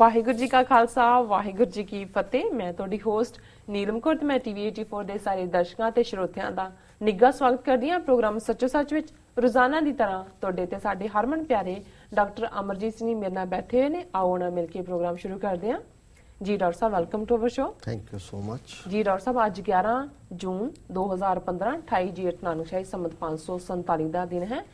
ਵਾਹਿਗੁਰੂ ਜੀ ਕਾ ਖਾਲਸਾ ਵਾਹਿਗੁਰੂ ਜੀ ਕੀ ਫਤਿਹ ਮੈਂ ਤੁਹਾਡੀ ਹੋਸਟ ਨੀਲਮ ਕੌਰ ਤੇ ਮੈਂ ਟੀਵੀ 84 ਦੇ ਸਾਰੇ ਦਰਸ਼ਕਾਂ ਤੇ ਸਰੋਤਿਆਂ ਦਾ ਨਿੱਘਾ ਸਵਾਗਤ ਕਰਦੀ ਹਾਂ ਪ੍ਰੋਗਰਾਮ ਸੱਚੋ ਸੱਚ ਵਿੱਚ ਰੋਜ਼ਾਨਾ ਦੀ ਤਰ੍ਹਾਂ ਤੁਹਾਡੇ ਤੇ ਸਾਡੇ ਹਰਮਨ ਪਿਆਰੇ ਡਾਕਟਰ ਅਮਰਜੀਤ ਸਿੰਘ ਮੇਰੇ ਨਾਲ ਬੈਠੇ ਹੋਏ ਨੇ ਆਓ ਨਾ ਮਿਲ ਕੇ ਪ੍ਰੋਗਰਾਮ ਸ਼ੁਰੂ ਕਰਦੇ ਹਾਂ ਜੀ ਡਾਕਟਰ ਸਾਹਿਬ welcome to our show thank you so much ਜੀ ਡਾਕਟਰ ਸਾਹਿਬ ਅੱਜ 11 ਜੂਨ 2015 28 ਜੀ 98 ਸੰਮਤ 547 ਦਾ ਦਿਨ ਹੈ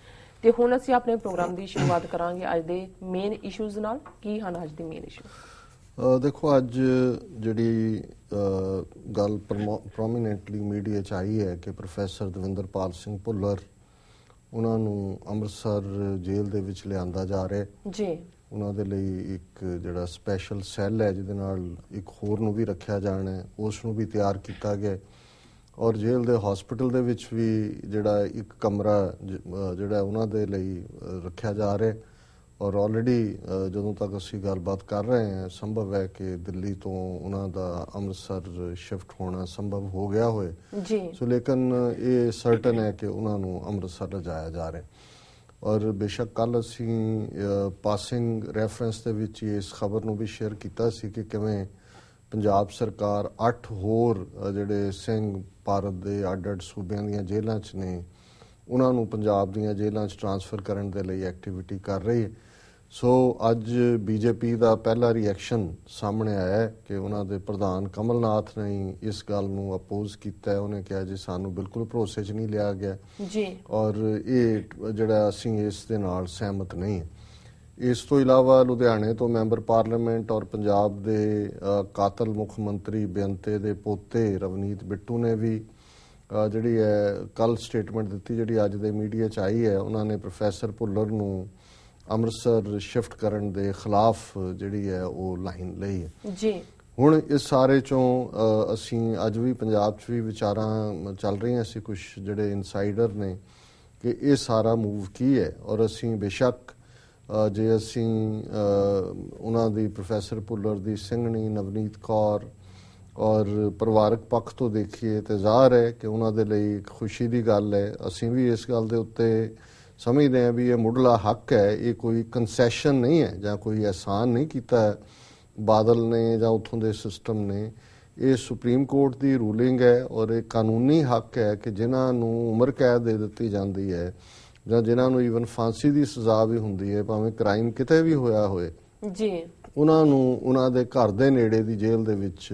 ਤੇ ਹੁਣ ਅਸੀਂ ਆਪਣੇ ਪ੍ਰੋਗਰਾਮ ਦੀ ਸ਼ੁਰੂਆਤ ਕਰਾਂਗੇ ਅੱਜ ਦੇ ਮੇਨ ਇਸ਼ੂਜ਼ ਨਾਲ ਕੀ ਹਨ ਅੱਜ ਦੇ ਮੇਨ ਇਸ਼ੂ ਦੇਖੋ ਅੱਜ ਜਿਹੜੀ ਗੱਲ ਪ੍ਰੋਮਿਨੈਂਟਲੀ ਮੀਡੀਆ ਚ ਆਈ ਹੈ ਕਿ ਪ੍ਰੋਫੈਸਰ ਦਵਿੰਦਰਪਾਲ ਸਿੰਘ ਭੁੱਲਰ ਉਹਨਾਂ ਨੂੰ ਅੰਮ੍ਰਿਤਸਰ ਜੇਲ੍ਹ ਦੇ ਵਿੱਚ ਲਿਆਂਦਾ ਜਾ ਰਿਹਾ ਜੀ ਉਹਨਾਂ ਦੇ ਲਈ ਇੱਕ ਜਿਹੜਾ ਸਪੈਸ਼ਲ ਸੈੱਲ ਹੈ ਜਿਹਦੇ ਨਾਲ ਇੱਕ ਹੋਰ ਨੂੰ ਵੀ ਰੱਖਿਆ ਜਾਣਾ ਹੈ ਉਸ ਨੂੰ ਵੀ ਤਿਆਰ ਕੀਤਾ ਗਿਆ ਹੈ ਔਰ ਜੇਲ੍ਹ ਦੇ ਹਸਪੀਟਲ ਦੇ ਵਿੱਚ ਵੀ ਜਿਹੜਾ ਇੱਕ ਕਮਰਾ ਜਿਹੜਾ ਉਹਨਾਂ ਦੇ ਲਈ ਰੱਖਿਆ ਜਾ ਰਿਹਾ ਔਰ ਆਲਰੇਡੀ ਜਦੋਂ ਤੱਕ ਅਸੀਂ ਗੱਲਬਾਤ ਕਰ ਰਹੇ ਹਾਂ ਸੰਭਵ ਹੈ ਕਿ ਦਿੱਲੀ ਤੋਂ ਉਹਨਾਂ ਦਾ ਅੰਮ੍ਰਿਤਸਰ ਸ਼ਿਫਟ ਹੋਣਾ ਸੰਭਵ ਹੋ ਗਿਆ ਹੋਏ ਜੀ ਸੋ ਲੇਕਿਨ ਇਹ ਸਰਟਨ ਹੈ ਕਿ ਉਹਨਾਂ ਨੂੰ ਅੰਮ੍ਰਿਤਸਰ ਲਿਜਾਇਆ ਜਾ ਰਿਹਾ ਔਰ ਬੇਸ਼ੱਕ ਕੱਲ ਅਸੀਂ ਪਾਸਿੰਗ ਰੈਫਰੈਂਸ ਦੇ ਵਿੱਚ ਇਸ ਖਬਰ ਨੂੰ ਵੀ ਸ਼ੇਅਰ ਕੀਤਾ ਸੀ ਕਿ ਕਿਵੇਂ ਪੰਜਾਬ ਸਰਕਾਰ 8 ਹੋਰ ਜਿਹੜੇ ਸਿੰਘ ਭਾਰਤ ਦੇ ਅੱਡ ਸੂਬਿਆਂ ਦੀਆਂ ਜੇਲ੍ਹਾਂ 'ਚ ਨੇ ਉਹਨਾਂ ਨੂੰ ਪੰਜਾਬ ਦੀਆਂ ਜੇਲ੍ਹਾਂ 'ਚ ਟ੍ਰਾਂਸਫਰ ਕਰਨ ਦੇ ਲਈ ਐਕਟੀਵਿਟੀ ਕਰ ਰਹੀ ਹੈ ਸੋ ਅੱਜ ਬੀਜੇਪੀ ਦਾ ਪਹਿਲਾ ਰਿਐਕਸ਼ਨ ਸਾਹਮਣੇ ਆਇਆ ਕਿ ਉਹਨਾਂ ਦੇ ਪ੍ਰਧਾਨ ਕਮਲਨਾਥ ਨੇ ਇਸ ਗੱਲ ਨੂੰ ਅਪੋਜ਼ ਕੀਤਾ ਹੈ ਉਹਨੇ ਕਿਹਾ ਜੀ ਸਾਨੂੰ ਬਿਲਕੁਲ ਭਰੋਸੇ 'ਚ ਨਹੀਂ ਲਿਆ ਗਿਆ ਜੀ ਔਰ ਇਹ ਜਿਹੜਾ ਅਸੀਂ ਇਸ ਦੇ ਨਾਲ ਸਹਿਮਤ ਨਹੀਂ ਹਾਂ ਇਸ ਤੋਂ ਇਲਾਵਾ ਲੁਧਿਆਣੇ ਤੋਂ ਮੈਂਬਰ ਪਾਰਲੀਮੈਂਟ ਔਰ ਪੰਜਾਬ ਦੇ ਕਾਤਲ ਮੁੱਖ ਮੰਤਰੀ ਬੇਅੰਤੇ ਦੇ ਪੋਤੇ ਰਵਨੀਤ ਬਿੱਟੂ ਨੇ ਵੀ ਜਿਹੜੀ ਹੈ ਕੱਲ ਸਟੇਟਮੈਂਟ ਦਿੱਤੀ ਜਿਹੜੀ ਅੱਜ ਦੇ ਮੀਡੀਆ 'ਚ ਆਈ ਹੈ ਉਹਨਾਂ ਨੇ ਪ੍ਰੋਫੈਸਰ ਭੁੱਲਰ ਨੂੰ ਅੰਮ੍ਰਿਤਸਰ ਸ਼ਿਫਟ ਕਰਨ ਦੇ ਖਿਲਾਫ ਜਿਹੜੀ ਹੈ ਉਹ ਲਾਈਨ ਲਈ ਹੈ ਜੀ ਹੁਣ ਇਸ ਸਾਰੇ ਚੋਂ ਅਸੀਂ ਅੱਜ ਵੀ ਪੰਜਾਬ 'ਚ ਵੀ ਵਿਚਾਰਾਂ ਚੱਲ ਰਹੀਆਂ ਸੀ ਕੁਝ ਜਿਹੜੇ ਇਨਸਾਈਡਰ ਨੇ ਕਿ ਇਹ ਸਾਰਾ ਮੂਵ ਕੀ ਹੈ ਔਰ ਅਸੀਂ ਬੇਸ਼ੱਕ ਜੇ ਅਸੀਂ ਉਹਨਾਂ ਦੀ ਪ੍ਰੋਫੈਸਰ ਪੁੱਲਰ ਦੀ ਸਿੰਘਣੀ ਨਵਨੀਤ ਕੌਰ ਔਰ ਪਰਿਵਾਰਕ ਪੱਖ ਤੋਂ ਦੇਖੀਏ ਤੇ ਜ਼ਾਹਰ ਹੈ ਕਿ ਉਹਨਾਂ ਦੇ ਲਈ ਇੱਕ ਖੁਸ਼ੀ ਦੀ ਗੱਲ ਹੈ ਅਸੀਂ ਵੀ ਇਸ ਗੱਲ ਦੇ ਉੱਤੇ ਸਮਝਦੇ ਹਾਂ ਵੀ ਇਹ ਮੁੱਢਲਾ ਹੱਕ ਹੈ ਇਹ ਕੋਈ ਕਨਸੈਸ਼ਨ ਨਹੀਂ ਹੈ ਜਾਂ ਕੋਈ ਅਹਿਸਾਨ ਨਹੀਂ ਕੀਤਾ ਬਾਦਲ ਨੇ ਜਾਂ ਉੱਥੋਂ ਦੇ ਸਿਸਟਮ ਨੇ ਇਹ ਸੁਪਰੀਮ ਕੋਰਟ ਦੀ ਰੂਲਿੰਗ ਹੈ ਔਰ ਇਹ ਕਾਨੂੰਨੀ ਹੱਕ ਹੈ ਕਿ ਜਿਨ੍ਹਾਂ ਨੂੰ ਉਮਰ ਕੈਦ ਦੇ ਦਿੱਤੀ ਜਾਂਦੀ ਹੈ ਜਾਂ ਜਿਨ੍ਹਾਂ ਨੂੰ ਈਵਨ ਫਾਂਸੀ ਦੀ ਸਜ਼ਾ ਵੀ ਹੁੰਦੀ ਹੈ ਭਾਵੇਂ ਕ੍ਰਾਈਮ ਕਿਤੇ ਵੀ ਹੋਇਆ ਹੋਵੇ ਜੀ ਉਹਨਾਂ ਨੂੰ ਉਹਨਾਂ ਦੇ ਘਰ ਦੇ ਨੇੜੇ ਦੀ ਜੇਲ੍ਹ ਦੇ ਵਿੱਚ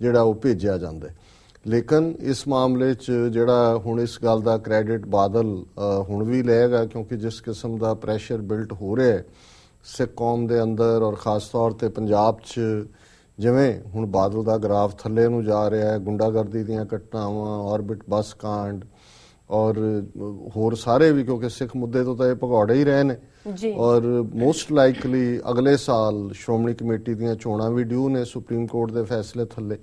ਜਿਹੜਾ ਉਹ ਭੇਜਿਆ ਜਾਂਦਾ ਹੈ ਲੇਕਿਨ ਇਸ ਮਾਮਲੇ 'ਚ ਜਿਹੜਾ ਹੁਣ ਇਸ ਗੱਲ ਦਾ ਕ੍ਰੈਡਿਟ ਬਾਦਲ ਹੁਣ ਵੀ ਲਏਗਾ ਕਿਉਂਕਿ ਜਿਸ ਕਿਸਮ ਦਾ ਪ੍ਰੈਸ਼ਰ ਬਿਲਟ ਹੋ ਰਿਹਾ ਹੈ ਸਿੱਖ ਕੌਮ ਦੇ ਅੰਦਰ ਔਰ ਖਾਸ ਤੌਰ ਤੇ ਪੰਜਾਬ 'ਚ ਜਿਵੇਂ ਹੁਣ ਬਾਦਲ ਦਾ ਗ੍ਰਾਫ ਥੱਲੇ ਨੂੰ ਜਾ ਰਿਹਾ ਹੈ ਗੁੰਡਾਗਰਦੀ ਦੀਆਂ ਘਟਨਾਵਾਂ ਆਰਬਿਟ ਬੱਸ ਕਾਂਡ ਔਰ ਹੋਰ ਸਾਰੇ ਵੀ ਕਿਉਂਕਿ ਸਿੱਖ ਮੁੱਦੇ ਤੋਂ ਤਾਂ ਇਹ ਭਗੌੜੇ ਹੀ ਰਹੇ ਨੇ ਜੀ ਔਰ ਮੋਸਟ ਲਾਈਕਲੀ ਅਗਲੇ ਸਾਲ ਸ਼੍ਰੋਮਣੀ ਕਮੇਟੀ ਦੀਆਂ ਚੋਣਾਂ ਵੀ ਡਿਊ ਨੇ ਸੁਪਰੀਮ ਕੋਰਟ ਦੇ ਫੈਸਲੇ ਥੱਲੇ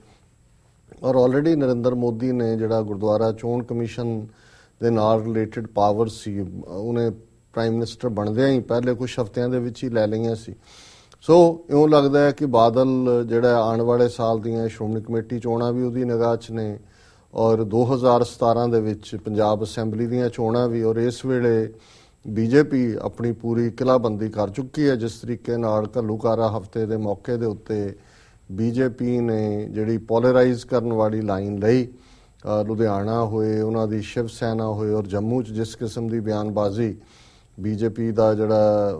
ਔਰ ਆਲਰੇਡੀ ਨਰਿੰਦਰ ਮੋਦੀ ਨੇ ਜਿਹੜਾ ਗੁਰਦੁਆਰਾ ਚੋਣ ਕਮਿਸ਼ਨ ਦੇ ਨਾਲ ਰਿਲੇਟਡ ਪਾਵਰ ਸੀ ਉਹਨੇ ਪ੍ਰਾਈਮ ਮਿਨਿਸਟਰ ਬਣਦਿਆਂ ਹੀ ਪਹਿਲੇ ਕੁਝ ਹਫ਼ਤਿਆਂ ਦੇ ਵਿੱਚ ਹੀ ਲੈ ਲਈਆਂ ਸੀ ਸੋ ਇਉਂ ਲੱਗਦਾ ਹੈ ਕਿ ਬਾਦਲ ਜਿਹੜਾ ਆਉਣ ਵਾਲੇ ਸਾਲ ਦੀਆਂ ਸ਼੍ਰੋਮਣੀ ਕਮੇਟੀ ਚੋਣਾਂ ਵੀ ਉਹਦੀ ਨਿਗਾਹ 'ਚ ਨੇ ਔਰ 2017 ਦੇ ਵਿੱਚ ਪੰਜਾਬ ਅਸੈਂਬਲੀ ਦੀਆਂ ਚੋਣਾਂ ਵੀ ਔਰ ਇਸ ਵੇਲੇ ਬੀਜੇਪੀ ਆਪਣੀ ਪੂਰੀ ਕਿਲਾਬੰਦੀ ਕਰ ਚੁੱਕੀ ਹੈ ਜਿਸ ਤਰੀਕੇ ਨਾਲ ਘੱਲੂਕਾਰਾ ਹਫਤੇ ਦੇ ਮੌਕੇ ਦੇ ਉੱਤੇ ਬੀਜੇਪੀ ਨੇ ਜਿਹੜੀ ਪੋਲਰਾਈਜ਼ ਕਰਨ ਵਾਲੀ ਲਾਈਨ ਲਈ ਲੁਧਿਆਣਾ ਹੋਏ ਉਹਨਾਂ ਦੀ ਸ਼ਿਵ ਸੈਨਾ ਹੋਏ ਔਰ ਜੰਮੂ 'ਚ ਜਿਸ ਕਿਸਮ ਦੀ ਬਿਆਨਬਾਜ਼ੀ ਬੀਜੇਪੀ ਦਾ ਜਿਹੜਾ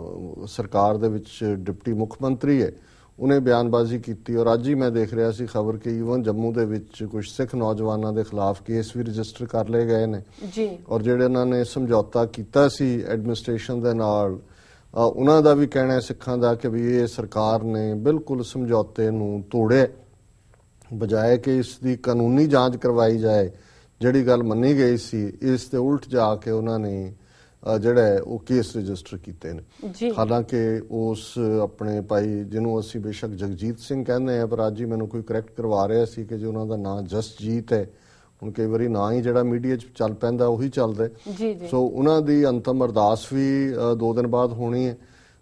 ਸਰਕਾਰ ਦੇ ਵਿੱਚ ਡਿਪਟੀ ਮੁੱਖ ਮੰਤਰੀ ਹੈ ਉਹਨੇ ਬਿਆਨਬਾਜ਼ੀ ਕੀਤੀ ਔਰ ਅੱਜ ਹੀ ਮੈਂ ਦੇਖ ਰਿਹਾ ਸੀ ਖਬਰ ਕਿ ਈਵਨ ਜੰਮੂ ਦੇ ਵਿੱਚ ਕੁਝ ਸਿੱਖ ਨੌਜਵਾਨਾਂ ਦੇ ਖਿਲਾਫ ਕੇਸ ਵੀ ਰਜਿਸਟਰ ਕਰ ਲਏ ਗਏ ਨੇ ਜੀ ਔਰ ਜਿਹੜੇ ਉਹਨਾਂ ਨੇ ਸਮਝੌਤਾ ਕੀਤਾ ਸੀ ਐਡਮਿਨਿਸਟ੍ਰੇਸ਼ਨ ਦੇ ਨਾਲ ਉਹਨਾਂ ਦਾ ਵੀ ਕਹਿਣਾ ਹੈ ਸਿੱਖਾਂ ਦਾ ਕਿ ਵੀ ਇਹ ਸਰਕਾਰ ਨੇ ਬਿਲਕੁਲ ਸਮਝੌਤੇ ਨੂੰ ਤੋੜਿਆ ਬਜਾਏ ਕਿ ਇਸ ਦੀ ਕਾਨੂੰਨੀ ਜਾਂਚ ਕਰਵਾਈ ਜਾਏ ਜਿਹੜੀ ਗੱਲ ਮੰਨੀ ਗਈ ਸੀ ਇਸ ਤੇ ਉਲਟ ਜਾ ਕੇ ਉਹਨਾਂ ਨੇ ਜਿਹੜਾ ਉਹ ਕੇਸ ਰਜਿਸਟਰ ਕੀਤੇ ਨੇ ਹਾਲਾਂਕਿ ਉਸ ਆਪਣੇ ਭਾਈ ਜਿਹਨੂੰ ਅਸੀਂ ਬੇਸ਼ੱਕ ਜਗਜੀਤ ਸਿੰਘ ਕਹਿੰਦੇ ਆ ਪਰ ਅੱਜ ਹੀ ਮੈਨੂੰ ਕੋਈ ਕਰੈਕਟ ਕਰਵਾ ਰਿਹਾ ਸੀ ਕਿ ਜੇ ਉਹਨਾਂ ਦਾ ਨਾਮ ਜਸਜੀਤ ਹੈ ਹੁਣ ਕਈ ਵਾਰੀ ਨਾਂ ਹੀ ਜਿਹੜਾ ਮੀਡੀਆ 'ਚ ਚੱਲ ਪੈਂਦਾ ਉਹੀ ਚੱਲਦਾ ਸੋ ਉਹਨਾਂ ਦੀ ਅੰਤਮ ਅਰਦਾਸ ਵੀ 2 ਦਿਨ ਬਾਅਦ ਹੋਣੀ ਹੈ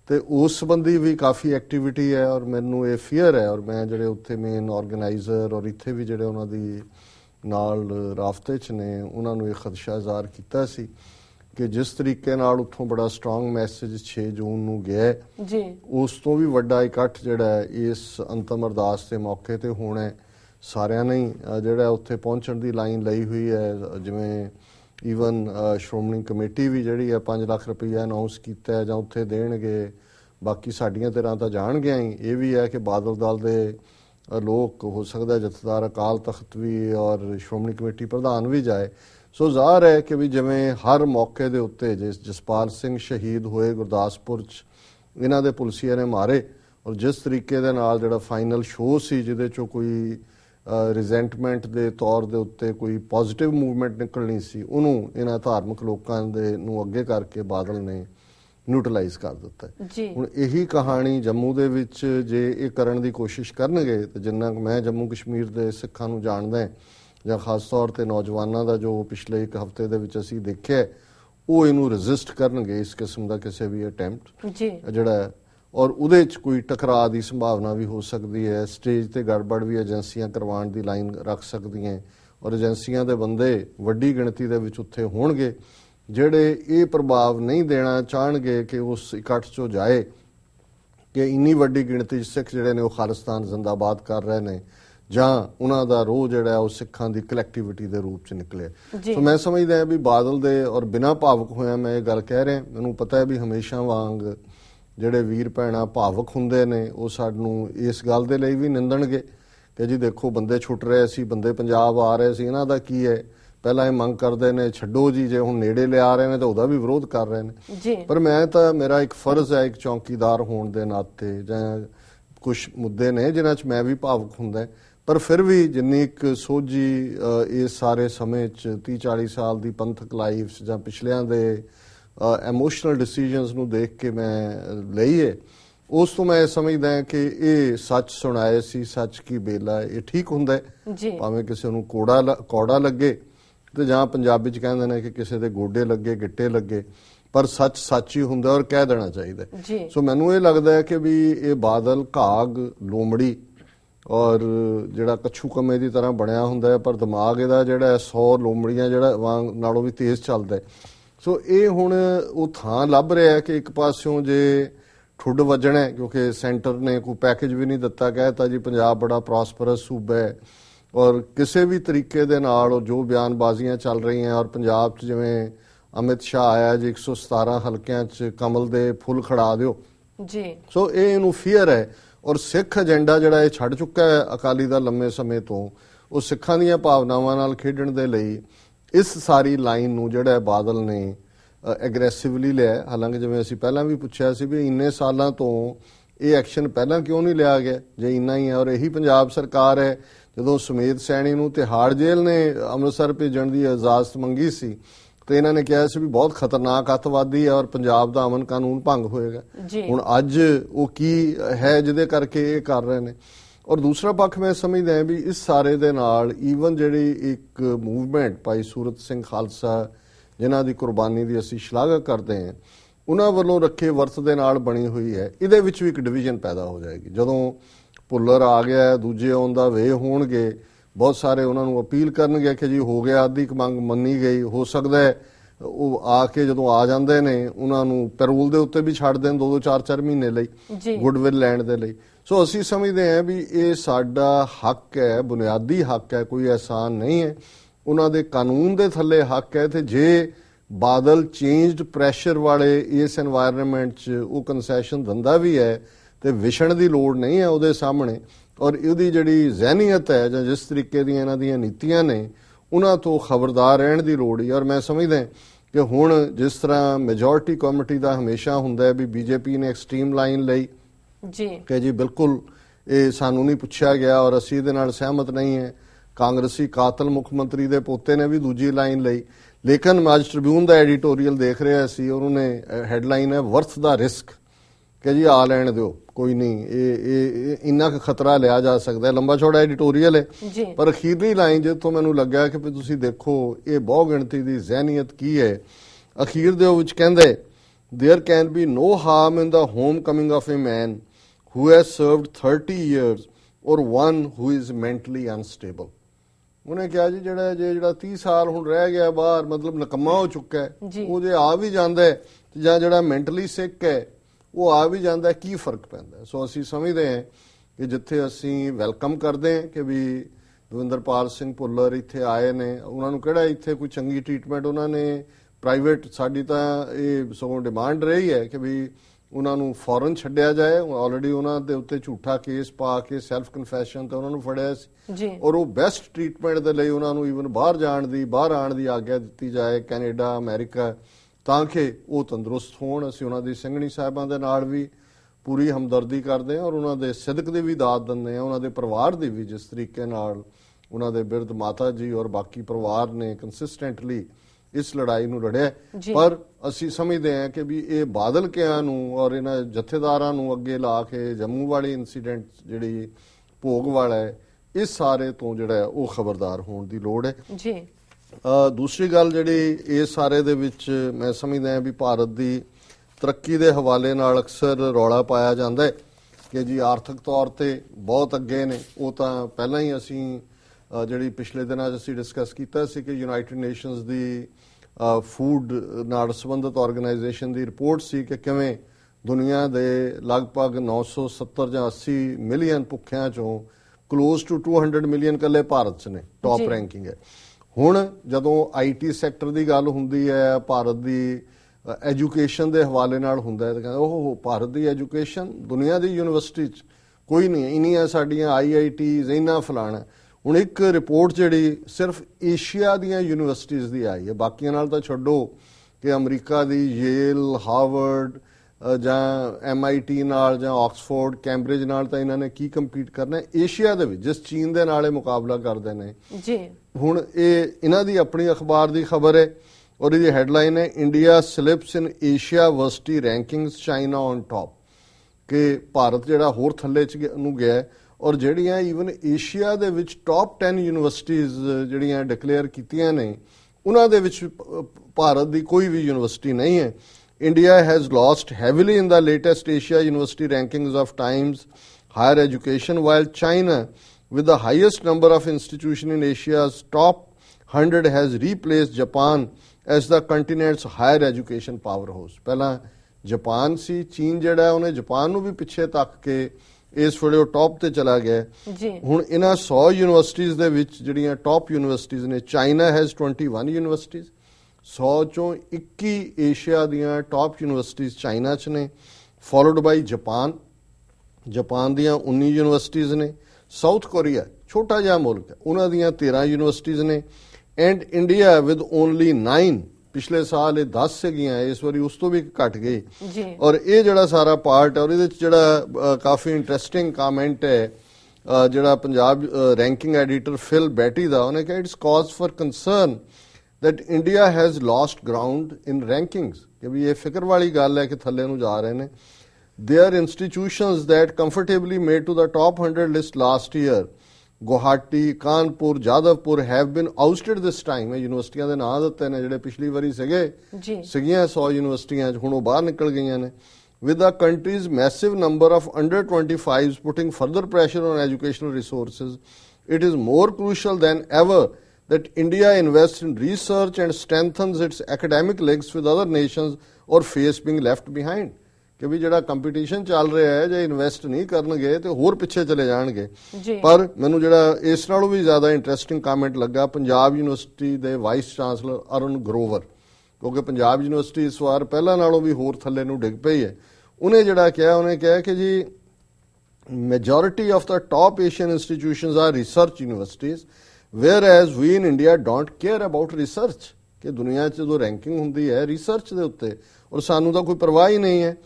ਤੇ ਉਸ ਸੰਬੰਧੀ ਵੀ ਕਾਫੀ ਐਕਟੀਵਿਟੀ ਹੈ ਔਰ ਮੈਨੂੰ ਇਹ ਫੀਅਰ ਹੈ ਔਰ ਮੈਂ ਜਿਹੜੇ ਉੱਥੇ ਮੇਨ ਆਰਗੇਨਾਈਜ਼ਰ ਔਰ ਇੱਥੇ ਵੀ ਜਿਹੜੇ ਉਹਨਾਂ ਦੀ ਨਾਲ ਰਾਫਤੇ 'ਚ ਨੇ ਉਹਨਾਂ ਨੂੰ ਇਹ ਖਦਸ਼ਾ ਜ਼ਾਹਰ ਕੀਤਾ ਸੀ ਕਿ ਜਿਸ ਤਰੀਕੇ ਨਾਲ ਉੱਥੋਂ ਬੜਾ ਸਟਰੋਂਗ ਮੈਸੇਜ 6 ਜੂਨ ਨੂੰ ਗਿਆ ਜੀ ਉਸ ਤੋਂ ਵੀ ਵੱਡਾ ਇਕੱਠ ਜਿਹੜਾ ਹੈ ਇਸ ਅੰਤਮ ਅਰਦਾਸ ਦੇ ਮੌਕੇ ਤੇ ਹੋਣਾ ਸਾਰਿਆਂ ਨੇ ਜਿਹੜਾ ਉੱਥੇ ਪਹੁੰਚਣ ਦੀ ਲਾਈਨ ਲਈ ਹੋਈ ਹੈ ਜਿਵੇਂ ਈਵਨ ਸ਼੍ਰੋਮਣੀ ਕਮੇਟੀ ਵੀ ਜਿਹੜੀ ਹੈ 5 ਲੱਖ ਰੁਪਏ ਅਨਾਉਂਸ ਕੀਤਾ ਜਾਂ ਉੱਥੇ ਦੇਣਗੇ ਬਾਕੀ ਸਾਡੀਆਂ ਤਰ੍ਹਾਂ ਤਾਂ ਗਿਆ ਹੀ ਇਹ ਵੀ ਹੈ ਕਿ ਬਾਦਲ ਦਲ ਦੇ ਲੋਕ ਹੋ ਸਕਦਾ ਜਥੇਦਾਰ ਅਕਾਲ ਤਖਤ ਵੀ ਔਰ ਸ਼੍ਰੋਮਣੀ ਕਮੇਟੀ ਪ੍ਰਧਾਨ ਵੀ ਜਾਏ ਸੋ ਜ਼ਾਹਰ ਹੈ ਕਿ ਵੀ ਜਿਵੇਂ ਹਰ ਮੌਕੇ ਦੇ ਉੱਤੇ ਜਿਸ ਜਸਪਾਲ ਸਿੰਘ ਸ਼ਹੀਦ ਹੋਏ ਗੁਰਦਾਸਪੁਰ ਚ ਇਹਨਾਂ ਦੇ ਪੁਲਸੀਆ ਨੇ ਮਾਰੇ ਔਰ ਜਿਸ ਤਰੀਕੇ ਦੇ ਨਾਲ ਜਿਹੜਾ ਫਾਈਨਲ ਸ਼ੋਅ ਸੀ ਜਿਹਦੇ ਚੋਂ ਕੋਈ ਰਿਜ਼ੈਂਟਮੈਂਟ ਦੇ ਤੌਰ ਦੇ ਉੱਤੇ ਕੋਈ ਪੋਜ਼ਿਟਿਵ ਮੂਵਮੈਂਟ ਨਿਕਲਣੀ ਸੀ ਉਹਨੂੰ ਇਹਨਾਂ ਧਾਰਮਿਕ ਲੋਕਾਂ ਦੇ ਨੂੰ ਅੱਗੇ ਕਰਕੇ ਬਾਦਲ ਨੇ ਨਿਊਟਰਲਾਈਜ਼ ਕਰ ਦਿੱਤਾ ਹੁਣ ਇਹੀ ਕਹਾਣੀ ਜੰਮੂ ਦੇ ਵਿੱਚ ਜੇ ਇਹ ਕਰਨ ਦੀ ਕੋਸ਼ਿਸ਼ ਕਰਨਗੇ ਤਾਂ ਜਿੰਨਾ ਮੈਂ ਜੰਮੂ ਕਸ਼ਮੀਰ ਦੇ ਸਿੱਖਾਂ ਨੂੰ ਜਾਣਦਾ ਹਾਂ ਜਾਂ ਖਾਸ ਤੌਰ ਤੇ ਨੌਜਵਾਨਾਂ ਦਾ ਜੋ ਪਿਛਲੇ ਇੱਕ ਹਫਤੇ ਦੇ ਵਿੱਚ ਅਸੀਂ ਦੇਖਿਆ ਉਹ ਇਹਨੂੰ ਰੈਜ਼ਿਸਟ ਕਰਨਗੇ ਇਸ ਕਿਸਮ ਦਾ ਕਿਸੇ ਵੀ ਅਟੈਂਪਟ ਜੀ ਜਿਹੜਾ ਔਰ ਉਹਦੇ ਵਿੱਚ ਕੋਈ ਟਕਰਾਅ ਦੀ ਸੰਭਾਵਨਾ ਵੀ ਹੋ ਸਕਦੀ ਹੈ ਸਟੇਜ ਤੇ ਗੜਬੜ ਵੀ ਏਜੰਸੀਆਂ ਕਰਵਾਉਣ ਦੀ ਲਾਈਨ ਰੱਖ ਸਕਦੀਆਂ ਔਰ ਏਜੰਸੀਆਂ ਦੇ ਬੰਦੇ ਵੱਡੀ ਗਿਣਤੀ ਦੇ ਵਿੱਚ ਉੱਥੇ ਹੋਣਗੇ ਜਿਹੜੇ ਇਹ ਪ੍ਰਭਾਵ ਨਹੀਂ ਦੇਣਾ ਚਾਹਣਗੇ ਕਿ ਉਸ ਇਕੱਠ ਚੋਂ ਜਾਏ ਕਿ ਇੰਨੀ ਵੱਡੀ ਗਿਣਤੀ ਸਿੱਖ ਜਿਹੜੇ ਨੇ ਉਹ ਖਾਲਿਸਤਾਨ ਜ਼ਿੰਦਾਬਾਦ ਕਰ ਰਹੇ ਨੇ ਜਾਂ ਉਹਨਾਂ ਦਾ ਰੋਹ ਜਿਹੜਾ ਉਹ ਸਿੱਖਾਂ ਦੀ ਕਲੈਕਟੀਵਿਟੀ ਦੇ ਰੂਪ ਚ ਨਿਕਲੇ ਸੋ ਮੈਂ ਸਮਝਦਾ ਹਾਂ ਵੀ ਬਾਦਲ ਦੇ ਔਰ ਬਿਨਾ ਭਾਵਕ ਹੋਇਆ ਮੈਂ ਇਹ ਗੱਲ ਕਹਿ ਰਿਹਾ ਮੈਨੂੰ ਪਤਾ ਹੈ ਵੀ ਹਮੇਸ਼ਾ ਵਾਂਗ ਜਿਹੜੇ ਵੀਰ ਭੈਣਾ ਭਾਵਕ ਹੁੰਦੇ ਨੇ ਉਹ ਸਾਨੂੰ ਇਸ ਗੱਲ ਦੇ ਲਈ ਵੀ ਨਿੰਦਣਗੇ ਕਿ ਜੀ ਦੇਖੋ ਬੰਦੇ ਛੁੱਟ ਰਹੇ ਸੀ ਬੰਦੇ ਪੰਜਾਬ ਆ ਰਹੇ ਸੀ ਇਹਨਾਂ ਦਾ ਕੀ ਹੈ ਪਹਿਲਾਂ ਇਹ ਮੰਗ ਕਰਦੇ ਨੇ ਛੱਡੋ ਜੀ ਜੇ ਹੁਣ ਨੇੜੇ ਲਿਆ ਰਹੇ ਨੇ ਤਾਂ ਉਹਦਾ ਵੀ ਵਿਰੋਧ ਕਰ ਰਹੇ ਨੇ ਪਰ ਮੈਂ ਤਾਂ ਮੇਰਾ ਇੱਕ ਫਰਜ਼ ਹੈ ਇੱਕ ਚੌਕੀਦਾਰ ਹੋਣ ਦੇ ਨਾਤੇ ਜਾਂ ਕੁਝ ਮੁੱਦੇ ਨੇ ਜਿਨ੍ਹਾਂ 'ਚ ਮੈਂ ਵੀ ਭਾਵੁਕ ਹੁੰਦਾ ਪਰ ਫਿਰ ਵੀ ਜਿੰਨੀ ਇੱਕ ਸੋਝੀ ਇਸ ਸਾਰੇ ਸਮੇਂ 'ਚ 30 40 ਸਾਲ ਦੀ ਪੰਥਕ ਲਾਈਫਸ ਜਾਂ ਪਿਛਲਿਆਂ ਦੇ ਇਮੋਸ਼ਨਲ ਡਿਸੀਜਨਸ ਨੂੰ ਦੇਖ ਕੇ ਮੈਂ ਲਈਏ ਉਸ ਤੋਂ ਮੈਂ ਸਮਝਦਾ ਕਿ ਇਹ ਸੱਚ ਸੁਣਾਏ ਸੀ ਸੱਚ ਕੀ ਬੇਲਾ ਇਹ ਠੀਕ ਹੁੰਦਾ ਜੀ ਭਾਵੇਂ ਕਿਸੇ ਨੂੰ ਕੋੜਾ ਕੋੜਾ ਲੱਗੇ ਤੇ ਜਾਂ ਪੰਜਾਬੀ ਚ ਕਹਿੰਦੇ ਨੇ ਕਿ ਕਿਸੇ ਦੇ ਗੋਡੇ ਲੱਗੇ ਗਿੱਟੇ ਲੱਗੇ ਪਰ ਸੱਚ ਸੱਚ ਹੀ ਹੁੰਦਾ ਔਰ ਕਹਿ ਦੇਣਾ ਚਾਹੀਦਾ ਸੋ ਮੈਨੂੰ ਇਹ ਲੱਗਦਾ ਹੈ ਕਿ ਵੀ ਇਹ ਬਾਦਲ ਘਾਗ ਲੋਮੜੀ ਔਰ ਜਿਹੜਾ ਕਛੂ ਕਮੇ ਦੀ ਤਰ੍ਹਾਂ ਬਣਿਆ ਹੁੰਦਾ ਹੈ ਪਰ ਦਿਮਾਗ ਇਹਦਾ ਜਿਹੜਾ 100 ਲੋਮੜੀਆਂ ਜਿਹੜਾ ਵਾਂਗ ਨਾਲੋਂ ਵੀ ਤੇਜ਼ ਚੱਲਦਾ ਸੋ ਇਹ ਹੁਣ ਉਹ ਥਾਂ ਲੱਭ ਰਿਹਾ ਹੈ ਕਿ ਇੱਕ ਪਾਸਿਓਂ ਜੇ ਠੁੱਡ ਵੱਜਣਾ ਕਿਉਂਕਿ ਸੈਂਟਰ ਨੇ ਕੋਈ ਪੈਕੇਜ ਵੀ ਨਹੀਂ ਦਿੱਤਾ ਕਹਿੰਦਾ ਜੀ ਪੰਜਾਬ ਬੜਾ ਪ੍ਰੋਸਪਰਸ ਸੂਬਾ ਹੈ ਔਰ ਕਿਸੇ ਵੀ ਤਰੀਕੇ ਦੇ ਨਾਲ ਜੋ ਬਿਆਨਬਾਜ਼ੀਆਂ ਚੱਲ ਰਹੀਆਂ ਔਰ ਪੰਜਾਬ 'ਚ ਜਿਵੇਂ ਅਮਿਤ ਸ਼ਾਹ ਆਇਆ ਜੀ 117 ਹਲਕਿਆਂ 'ਚ ਕਮਲ ਦੇ ਫੁੱਲ ਖੜਾ ਦਿਓ ਜੀ ਸੋ ਇਹ ਇਹਨੂੰ ਫੀਅਰ ਹੈ ਔਰ ਸਿੱਖ ਏਜੰਡਾ ਜਿਹੜਾ ਇਹ ਛੱਡ ਚੁੱਕਾ ਹੈ ਅਕਾਲੀ ਦਾ ਲੰਮੇ ਸਮੇਂ ਤੋਂ ਉਹ ਸਿੱਖਾਂ ਦੀਆਂ ਭਾਵਨਾਵਾਂ ਨਾਲ ਖੇਡਣ ਦੇ ਲਈ ਇਸ ਸਾਰੀ ਲਾਈਨ ਨੂੰ ਜਿਹੜਾ ਬਾਦਲ ਨੇ ਐਗਰੈਸਿਵਲੀ ਲਿਆ ਹਾਲਾਂਕਿ ਜਿਵੇਂ ਅਸੀਂ ਪਹਿਲਾਂ ਵੀ ਪੁੱਛਿਆ ਸੀ ਵੀ ਇੰਨੇ ਸਾਲਾਂ ਤੋਂ ਇਹ ਐਕਸ਼ਨ ਪਹਿਲਾਂ ਕਿਉਂ ਨਹੀਂ ਲਿਆ ਗਿਆ ਜੇ ਇੰਨਾ ਹੀ ਹੈ ਔਰ ਇਹੀ ਪੰਜਾਬ ਸਰਕਾਰ ਹੈ ਜਦੋਂ ਸੁਮੇਧ ਸੈਣੀ ਨੂੰ ਤਿਹਾੜ ਜੇਲ੍ਹ ਨੇ ਅੰਮ੍ਰਿਤਸਰ ਭੇਜਣ ਦੀ ਇਜਾਜ਼ਤ ਮੰਗੀ ਸੀ ਤੇ ਇਹਨਾਂ ਨੇ ਕਿਹਾ ਸੀ ਵੀ ਬਹੁਤ ਖਤਰਨਾਕ ਅਤਵਾਦੀ ਹੈ ਔਰ ਪੰਜਾਬ ਦਾ ਅਮਨ ਕਾਨੂੰਨ ਭੰਗ ਹੋਏਗਾ ਹੁਣ ਅੱਜ ਉਹ ਕੀ ਹੈ ਜਿਹਦੇ ਕਰਕੇ ਇਹ ਕਰ ਰਹੇ ਨੇ ਔਰ ਦੂਸਰਾ ਪੱਖ ਮੈਂ ਸਮਝਦਾ ਹਾਂ ਵੀ ਇਸ ਸਾਰੇ ਦੇ ਨਾਲ ਈਵਨ ਜਿਹੜੀ ਇੱਕ ਮੂਵਮੈਂਟ ਭਾਈ ਸੂਰਤ ਸਿੰਘ ਖਾਲਸਾ ਜਿਨ੍ਹਾਂ ਦੀ ਕੁਰਬਾਨੀ ਦੀ ਅਸੀਂ ਸ਼ਲਾਘਾ ਕਰਦੇ ਹਾਂ ਉਹਨਾਂ ਵੱਲੋਂ ਰੱਖੇ ਵਰਤ ਦੇ ਨਾਲ ਬਣੀ ਹੋਈ ਹੈ ਇਹਦੇ ਵਿੱਚ ਵੀ ਇੱਕ ਡਿਵੀਜ਼ਨ ਪੈਦਾ ਹੋ ਜਾਏਗੀ ਜਦੋਂ ਪੁੱਲਰ ਆ ਗਿਆ ਦੂਜੇ ਆਉਂਦਾ ਵੇ ਹੋਣਗੇ ਬਹੁਤ ਸਾਰੇ ਉਹਨਾਂ ਨੂੰ ਅਪੀਲ ਕਰਨਗੇ ਕਿ ਜੀ ਹੋ ਗਿਆ ਆਦਿਕ ਮੰਗ ਮੰਨੀ ਗਈ ਹੋ ਸਕਦਾ ਹੈ ਉਹ ਆ ਕੇ ਜਦੋਂ ਆ ਜਾਂਦੇ ਨੇ ਉਹਨਾਂ ਨੂੰ ਪੈਰੋਲ ਦੇ ਉੱਤੇ ਵੀ ਛੱਡ ਦੇਣ 2-2 4-4 ਮਹੀਨੇ ਲਈ ਗੁੱਡਵਿਲ ਲੈਣ ਦੇ ਲਈ ਸੋ ਅਸੀਂ ਸਮਝਦੇ ਹਾਂ ਵੀ ਇਹ ਸਾਡਾ ਹੱਕ ਹੈ ਬੁਨਿਆਦੀ ਹੱਕ ਹੈ ਕੋਈ ਐਸਾਨ ਨਹੀਂ ਹੈ ਉਹਨਾਂ ਦੇ ਕਾਨੂੰਨ ਦੇ ਥੱਲੇ ਹੱਕ ਹੈ ਤੇ ਜੇ ਬਾਦਲ ਚੇਂਜਡ ਪ੍ਰੈਸ਼ਰ ਵਾਲੇ ਇਸ এনवायरमेंट 'ਚ ਉਹ ਕਨਸੈਸ਼ਨ ਦੰਦਾ ਵੀ ਹੈ ਤੇ ਵਿਸ਼ਣ ਦੀ ਲੋੜ ਨਹੀਂ ਹੈ ਉਹਦੇ ਸਾਹਮਣੇ ਔਰ ਇਹਦੀ ਜਿਹੜੀ ਜ਼ਹਿਨੀਅਤ ਹੈ ਜਾਂ ਜਿਸ ਤਰੀਕੇ ਦੀਆਂ ਇਹਨਾਂ ਦੀਆਂ ਨੀਤੀਆਂ ਨੇ ਉਹਨਾਂ ਤੋਂ ਖਬਰਦਾਰ ਰਹਿਣ ਦੀ ਲੋੜ ਹੈ ਔਰ ਮੈਂ ਸਮਝਦਾ ਕਿ ਹੁਣ ਜਿਸ ਤਰ੍ਹਾਂ ਮੈਜੋਰਟੀ ਕਮੇਟੀ ਦਾ ਹਮੇਸ਼ਾ ਹੁੰਦਾ ਹੈ ਵੀ ਬੀਜੇਪੀ ਨੇ ਐਕਸਟ੍ਰੀਮ ਲਾਈਨ ਲਈ ਜੀ ਕਿ ਜੀ ਬਿਲਕੁਲ ਇਹ ਸਾਨੂੰ ਨਹੀਂ ਪੁੱਛਿਆ ਗਿਆ ਔਰ ਅਸੀਂ ਇਹਦੇ ਨਾਲ ਸਹਿਮਤ ਨਹੀਂ ਹੈ ਕਾਂਗਰਸੀ ਕਾਤਲ ਮੁੱਖ ਮੰਤਰੀ ਦੇ ਪੋਤੇ ਨੇ ਵੀ ਦੂਜੀ ਲਾਈਨ ਲਈ ਲੇਕਿਨ ਮਾਜ ਟ੍ਰਿਬਿਊਨ ਦਾ ਐਡੀਟੋਰੀਅਲ ਦੇਖ ਰਿਹਾ ਸੀ ਔਰ ਉਹਨੇ ਹੈਡਲਾਈਨ ਹੈ ਵਰਥ ਦਾ ਰਿਸਕ ਕਿ ਜੀ ਆ ਲੈਣ ਦਿਓ ਕੋਈ ਨਹੀਂ ਇਹ ਇਹ ਇੰਨਾ ਕੁ ਖਤਰਾ ਲਿਆ ਜਾ ਸਕਦਾ ਲੰਬਾ ਛੋੜਾ ਐਡੀਟੋਰੀਅਲ ਹੈ ਪਰ ਅਖੀਰਲੀ ਲਾਈਨ ਜਿੱਥੋਂ ਮੈਨੂੰ ਲੱਗਾ ਕਿ ਤੁਸੀਂ ਦੇਖੋ ਇਹ ਬਹੁ ਗਿਣਤੀ ਦੀ ਜ਼ਹਿਨੀਅਤ ਕੀ ਹੈ ਅਖੀਰ ਦੇ ਵਿੱਚ ਕਹਿੰਦੇ there there can be no harm in the homecoming of a man who has served 30 years or one who is mentally unstable ਉਹਨੇ ਕਿਹਾ ਜੀ ਜਿਹੜਾ ਜੇ ਜਿਹੜਾ 30 ਸਾਲ ਹੁਣ ਰਹਿ ਗਿਆ ਬਾਹਰ ਮਤਲਬ ਨਕਮਾ ਹੋ ਚੁੱਕਾ ਹੈ ਉਹਦੇ ਆ ਵੀ ਜਾਂਦਾ ਹੈ ਜਾਂ ਜਿਹੜਾ ਮੈਂਟਲੀ ਸਿਕ ਹੈ ਉਹ ਆ ਵੀ ਜਾਂਦਾ ਕੀ ਫਰਕ ਪੈਂਦਾ ਸੋ ਅਸੀਂ ਸਮਝਦੇ ਹਾਂ ਕਿ ਜਿੱਥੇ ਅਸੀਂ ਵੈਲਕਮ ਕਰਦੇ ਹਾਂ ਕਿ ਵੀ ਦਵਿੰਦਰਪਾਲ ਸਿੰਘ ਭੁੱਲਰ ਇੱਥੇ ਆਏ ਨੇ ਉਹਨਾਂ ਨੂੰ ਕਿਹੜਾ ਇੱਥੇ ਕੋਈ ਚੰਗੀ ਟ੍ਰੀਟਮੈਂਟ ਉਹਨਾਂ ਨੇ ਪ੍ਰਾਈਵੇਟ ਸਾਡੀ ਤਾਂ ਇਹ ਸਗੋਂ ਡਿਮਾਂਡ ਰਹੀ ਹੈ ਕਿ ਵੀ ਉਹਨਾਂ ਨੂੰ ਫੌਰਨ ਛੱਡਿਆ ਜਾਏ ਆਲਰੇਡੀ ਉਹਨਾਂ ਦੇ ਉੱਤੇ ਝੂਠਾ ਕੇਸ ਪਾ ਕੇ ਸੈਲਫ ਕਨਫੈਸ਼ਨ ਤੇ ਉਹਨਾਂ ਨੂੰ ਫੜਿਆ ਸੀ ਔਰ ਉਹ ਬੈਸਟ ਟ੍ਰੀਟਮੈਂਟ ਦੇ ਲਈ ਉਹਨਾਂ ਨੂੰ ਈਵਨ ਬਾਹਰ ਜਾਣ ਦੀ ਬਾਹਰ ਆਣ ਦੀ ਆਗਿਆ ਦਿੱਤੀ ਜਾਏ ਕੈਨੇਡਾ ਅਮਰੀਕਾ ਤਾਂ ਕਿ ਉਹ ਤੰਦਰੁਸਤ ਹੋਣ ਅਸੀਂ ਉਹਨਾਂ ਦੀ ਸੰਗਣੀ ਸਾਹਿਬਾਂ ਦੇ ਨਾਲ ਵੀ ਪੂਰੀ ਹਮਦਰਦੀ ਕਰਦੇ ਹਾਂ ਔਰ ਉਹਨਾਂ ਦੇ ਸਿਦਕ ਦੇ ਵੀ ਦਾਤ ਦਿੰਦੇ ਹਾਂ ਉਹਨਾਂ ਦੇ ਪਰਿਵਾਰ ਦੀ ਵੀ ਜਿਸ ਤਰੀਕੇ ਨਾਲ ਉਹਨਾਂ ਦੇ ਬਿਰਧ ਮਾਤਾ ਜੀ ਔਰ ਬਾਕੀ ਪਰਿਵਾਰ ਨੇ ਕੰਸਿਸਟੈਂਟਲੀ ਇਸ ਲੜਾਈ ਨੂੰ ਲੜਿਆ ਪਰ ਅਸੀਂ ਸਮਝਦੇ ਹਾਂ ਕਿ ਵੀ ਇਹ ਬਾਦਲ ਕਿਆਂ ਨੂੰ ਔਰ ਇਹਨਾਂ ਜਥੇਦਾਰਾਂ ਨੂੰ ਅੱਗੇ ਲਾ ਕੇ ਜੰਮੂ ਵਾਲੀ ਇਨਸੀਡੈਂਟ ਜਿਹੜੀ ਭੋਗ ਵਾਲਾ ਹੈ ਇਸ ਸਾਰੇ ਤੋਂ ਜਿਹੜਾ ਉਹ ਖਬਰਦਾਰ ਹੋਣ ਦੀ ਲੋੜ ਹੈ ਜੀ ਦੂਸਰੀ ਗੱਲ ਜਿਹੜੀ ਇਹ ਸਾਰੇ ਦੇ ਵਿੱਚ ਮੈਂ ਸਮਝਦਾ ਹਾਂ ਵੀ ਭਾਰਤ ਦੀ ਤਰੱਕੀ ਦੇ ਹਵਾਲੇ ਨਾਲ ਅਕਸਰ ਰੌਲਾ ਪਾਇਆ ਜਾਂਦਾ ਹੈ ਕਿ ਜੀ ਆਰਥਿਕ ਤੌਰ ਤੇ ਬਹੁਤ ਅੱਗੇ ਨੇ ਉਹ ਤਾਂ ਪਹਿਲਾਂ ਹੀ ਅਸੀਂ ਜਿਹੜੀ ਪਿਛਲੇ ਦਿਨਾਂ 'ਚ ਅਸੀਂ ਡਿਸਕਸ ਕੀਤਾ ਸੀ ਕਿ ਯੂਨਾਈਟਿਡ ਨੇਸ਼ਨਸ ਦੀ ਫੂਡ ਨਾਲ ਸੰਬੰਧਿਤ ਆਰਗੇਨਾਈਜੇਸ਼ਨ ਦੀ ਰਿਪੋਰਟ ਸੀ ਕਿ ਕਿਵੇਂ ਦੁਨੀਆ ਦੇ ਲਗਭਗ 970 ਜਾਂ 80 ਮਿਲੀਅਨ ਭੁੱਖਿਆਂ ਚੋਂ ক্লোਜ਼ ਟੂ 200 ਮਿਲੀਅਨ ਕੱਲੇ ਭਾਰਤ 'ਚ ਨੇ ਟਾਪ ਰੈਂਕਿੰਗ ਹੈ ਹੁਣ ਜਦੋਂ ਆਈਟੀ ਸੈਕਟਰ ਦੀ ਗੱਲ ਹੁੰਦੀ ਹੈ ਭਾਰਤ ਦੀ ਐਜੂਕੇਸ਼ਨ ਦੇ ਹਵਾਲੇ ਨਾਲ ਹੁੰਦਾ ਹੈ ਤਾਂ ਕਹਿੰਦਾ ਉਹ ਭਾਰਤ ਦੀ ਐਜੂਕੇਸ਼ਨ ਦੁਨੀਆ ਦੀ ਯੂਨੀਵਰਸਿਟੀ ਚ ਕੋਈ ਨਹੀਂ ਇਨੀਆਂ ਸਾਡੀਆਂ ਆਈਆਈਟੀਜ਼ ਜ਼ੈਨਾ ਫਲਾਣਾ ਹੁਣ ਇੱਕ ਰਿਪੋਰਟ ਜਿਹੜੀ ਸਿਰਫ ਏਸ਼ੀਆ ਦੀਆਂ ਯੂਨੀਵਰਸਿਟੀਆਂ ਦੀ ਆਈ ਹੈ ਬਾਕੀਆਂ ਨਾਲ ਤਾਂ ਛੱਡੋ ਕਿ ਅਮਰੀਕਾ ਦੀ ਯੇਲ ਹਾਰਵਰਡ ਜਾਂ ਐਮਆਈਟੀ ਨਾਲ ਜਾਂ ਆਕਸਫੋਰਡ ਕੈਂਬਰਿਜ ਨਾਲ ਤਾਂ ਇਹਨਾਂ ਨੇ ਕੀ ਕੰਪੀਟ ਕਰਨਾ ਏਸ਼ੀਆ ਦੇ ਵਿੱਚ ਜਿਸ ਚੀਨ ਦੇ ਨਾਲ ਇਹ ਮੁਕਾਬਲਾ ਕਰਦੇ ਨੇ ਜੀ ਹੁਣ ਇਹ ਇਹਨਾਂ ਦੀ ਆਪਣੀ ਅਖਬਾਰ ਦੀ ਖਬਰ ਹੈ ਔਰ ਇਹਦੀ ਹੈਡਲਾਈਨ ਹੈ India slips in Asia varsity rankings China on top ਕਿ ਭਾਰਤ ਜਿਹੜਾ ਹੋਰ ਥੱਲੇ ਚ ਨੂੰ ਗਿਆ ਔਰ ਜਿਹੜੀਆਂ ਈਵਨ ਏਸ਼ੀਆ ਦੇ ਵਿੱਚ ਟਾਪ 10 ਯੂਨੀਵਰਸਿਟੀਆਂ ਜਿਹੜੀਆਂ ਡਿਕਲੇਅਰ ਕੀਤੀਆਂ ਨੇ ਉਹਨਾਂ ਦੇ ਵਿੱਚ ਭਾਰਤ ਦੀ ਕੋਈ ਵੀ ਯੂਨੀਵਰਸਿਟੀ ਨਹੀਂ ਹੈ India has lost heavily in the latest Asia university rankings of Times Higher Education while China with the highest number of institutions in Asia's top 100 has replaced Japan as the continent's higher education powerhouse ਪਹਿਲਾਂ Japan ਸੀ ਚੀਨ ਜਿਹੜਾ ਉਹਨੇ Japan ਨੂੰ ਵੀ ਪਿੱਛੇ ਤੱਕ ਕੇ ਇਸ ਵੇਲੇ ਉਹ ਟੌਪ ਤੇ ਚਲਾ ਗਿਆ ਜੀ ਹੁਣ ਇਹਨਾਂ 100 ਯੂਨੀਵਰਸਿਟੀਆਂ ਦੇ ਵਿੱਚ ਜਿਹੜੀਆਂ ਟੌਪ ਯੂਨੀਵਰਸਿਟੀਆਂ ਨੇ ਚਾਈਨਾ ਹੈਜ਼ 21 ਯੂਨੀਵਰਸਿਟੀਆਂ 100 ਚੋਂ 21 ਏਸ਼ੀਆ ਦੀਆਂ ਟੌਪ ਯੂਨੀਵਰਸਿਟੀਆਂ ਚਾਈਨਾ 'ਚ ਨੇ ਫਾਲੋਡ ਬਾਈ ਜਾਪਾਨ ਜਾਪਾਨ ਦੀਆਂ 19 ਯੂਨੀਵਰਸਿਟੀਆਂ ਨੇ ਸਾਊਥ ਕੋਰੀਆ ਛੋਟਾ ਜਿਹਾ ਮੁਲਕ ਹੈ ਉਹਨਾਂ ਦੀਆਂ 13 ਯੂਨੀਵਰਸਿਟੀਆਂ ਨੇ ਐਂਡ ਇੰਡੀਆ ਵਿਦ ਓਨਲੀ 9 ਪਿਛਲੇ ਸਾਲ ਇਹ 10 ਸੀਗੀਆਂ ਇਸ ਵਾਰੀ ਉਸ ਤੋਂ ਵੀ ਘਟ ਗਏ ਜੀ ਔਰ ਇਹ ਜਿਹੜਾ ਸਾਰਾ ਪਾਰਟ ਹੈ ਔਰ ਇਹਦੇ ਵਿੱਚ ਜਿਹੜਾ ਕਾਫੀ ਇੰਟਰਸਟਿੰਗ ਕਮੈਂਟ ਹੈ ਜਿਹੜਾ Punjab ranking editor Phil Baty ਦਾ ਉਹਨੇ ਕਿਹਾ it's cause for concern that India has lost ground in rankings ਕਿ ਵੀ ਇਹ ਫਿਕਰ ਵਾਲੀ ਗੱਲ ਹੈ ਕਿ ਥੱਲੇ ਨੂੰ ਜਾ ਰਹੇ ਨੇ There are institutions that comfortably made to the top 100 list last year. Guwahati Kanpur, Jadavpur have been ousted this time. Universities ਯੂਨੀਵਰਸਿਟੀਆਂ ਦੇ ਨਾਂ ਦਿੱਤੇ ਨੇ ਜਿਹੜੇ ਪਿਛਲੀ ਵਾਰੀ ਸੀਗੇ ਸੀਗੀਆਂ 100 ਯੂਨੀਵਰਸਿਟੀਆਂ ਹੁਣ ਉਹ ਬਾਹਰ ਨਿਕਲ ਗਈਆਂ ਨੇ with the country's massive number of under 25s putting further pressure on educational resources, it is more crucial than ever that India invests in research and strengthens its academic links with other nations or face being left behind. ਕਿ ਵੀ ਜਿਹੜਾ competition ਚੱਲ ਰਿਹਾ ਹੈ ਜੇ invest ਨਹੀਂ ਕਰਨਗੇ ਤੇ ਹੋਰ ਪਿੱਛੇ ਚਲੇ ਜਾਣਗੇ ਪਰ ਮੈਨੂੰ ਜਿਹੜਾ ਇਸ ਨਾਲੋਂ ਵੀ ਜ਼ਿਆਦਾ ਇੰਟਰਸਟਿੰਗ ਕਮੈਂਟ ਲੱਗਾ ਪੰਜਾਬ ਯੂਨੀਵਰਸਿਟੀ ਦੇ ਵਾਈਸ ਚਾਂਸਲਰ ਅਰੁਣ ਗਰੋਵਰ ਕਿਉਂਕਿ ਪੰਜਾਬ ਯੂਨੀਵਰਸਿਟੀ ਇਸ ਵਾਰ ਪਹਿਲਾਂ ਨਾਲੋਂ ਵੀ ਹੋਰ ਥੱਲੇ ਨੂੰ ਡਿੱਗ ਪਈ ਹੈ ਉਹਨੇ ਜਿਹੜਾ ਕਿਹਾ ਉਹਨੇ ਕਿਹਾ ਕਿ ਜੀ of the top Asian institutions are research ਯੂਨੀਵਰਸਿਟੀਆਂ whereas we in India don't care about research ਕਿ ਦੁਨੀਆ 'ਚ ਜੋ ਰੈਂਕਿੰਗ ਹੁੰਦੀ ਹੈ ਰਿਸਰਚ ਦੇ ਉੱਤੇ ਔਰ ਸਾਨੂੰ ਤਾਂ ਕੋਈ ਪਰਵਾਹ ਹੀ ਨਹੀਂ ਹੈ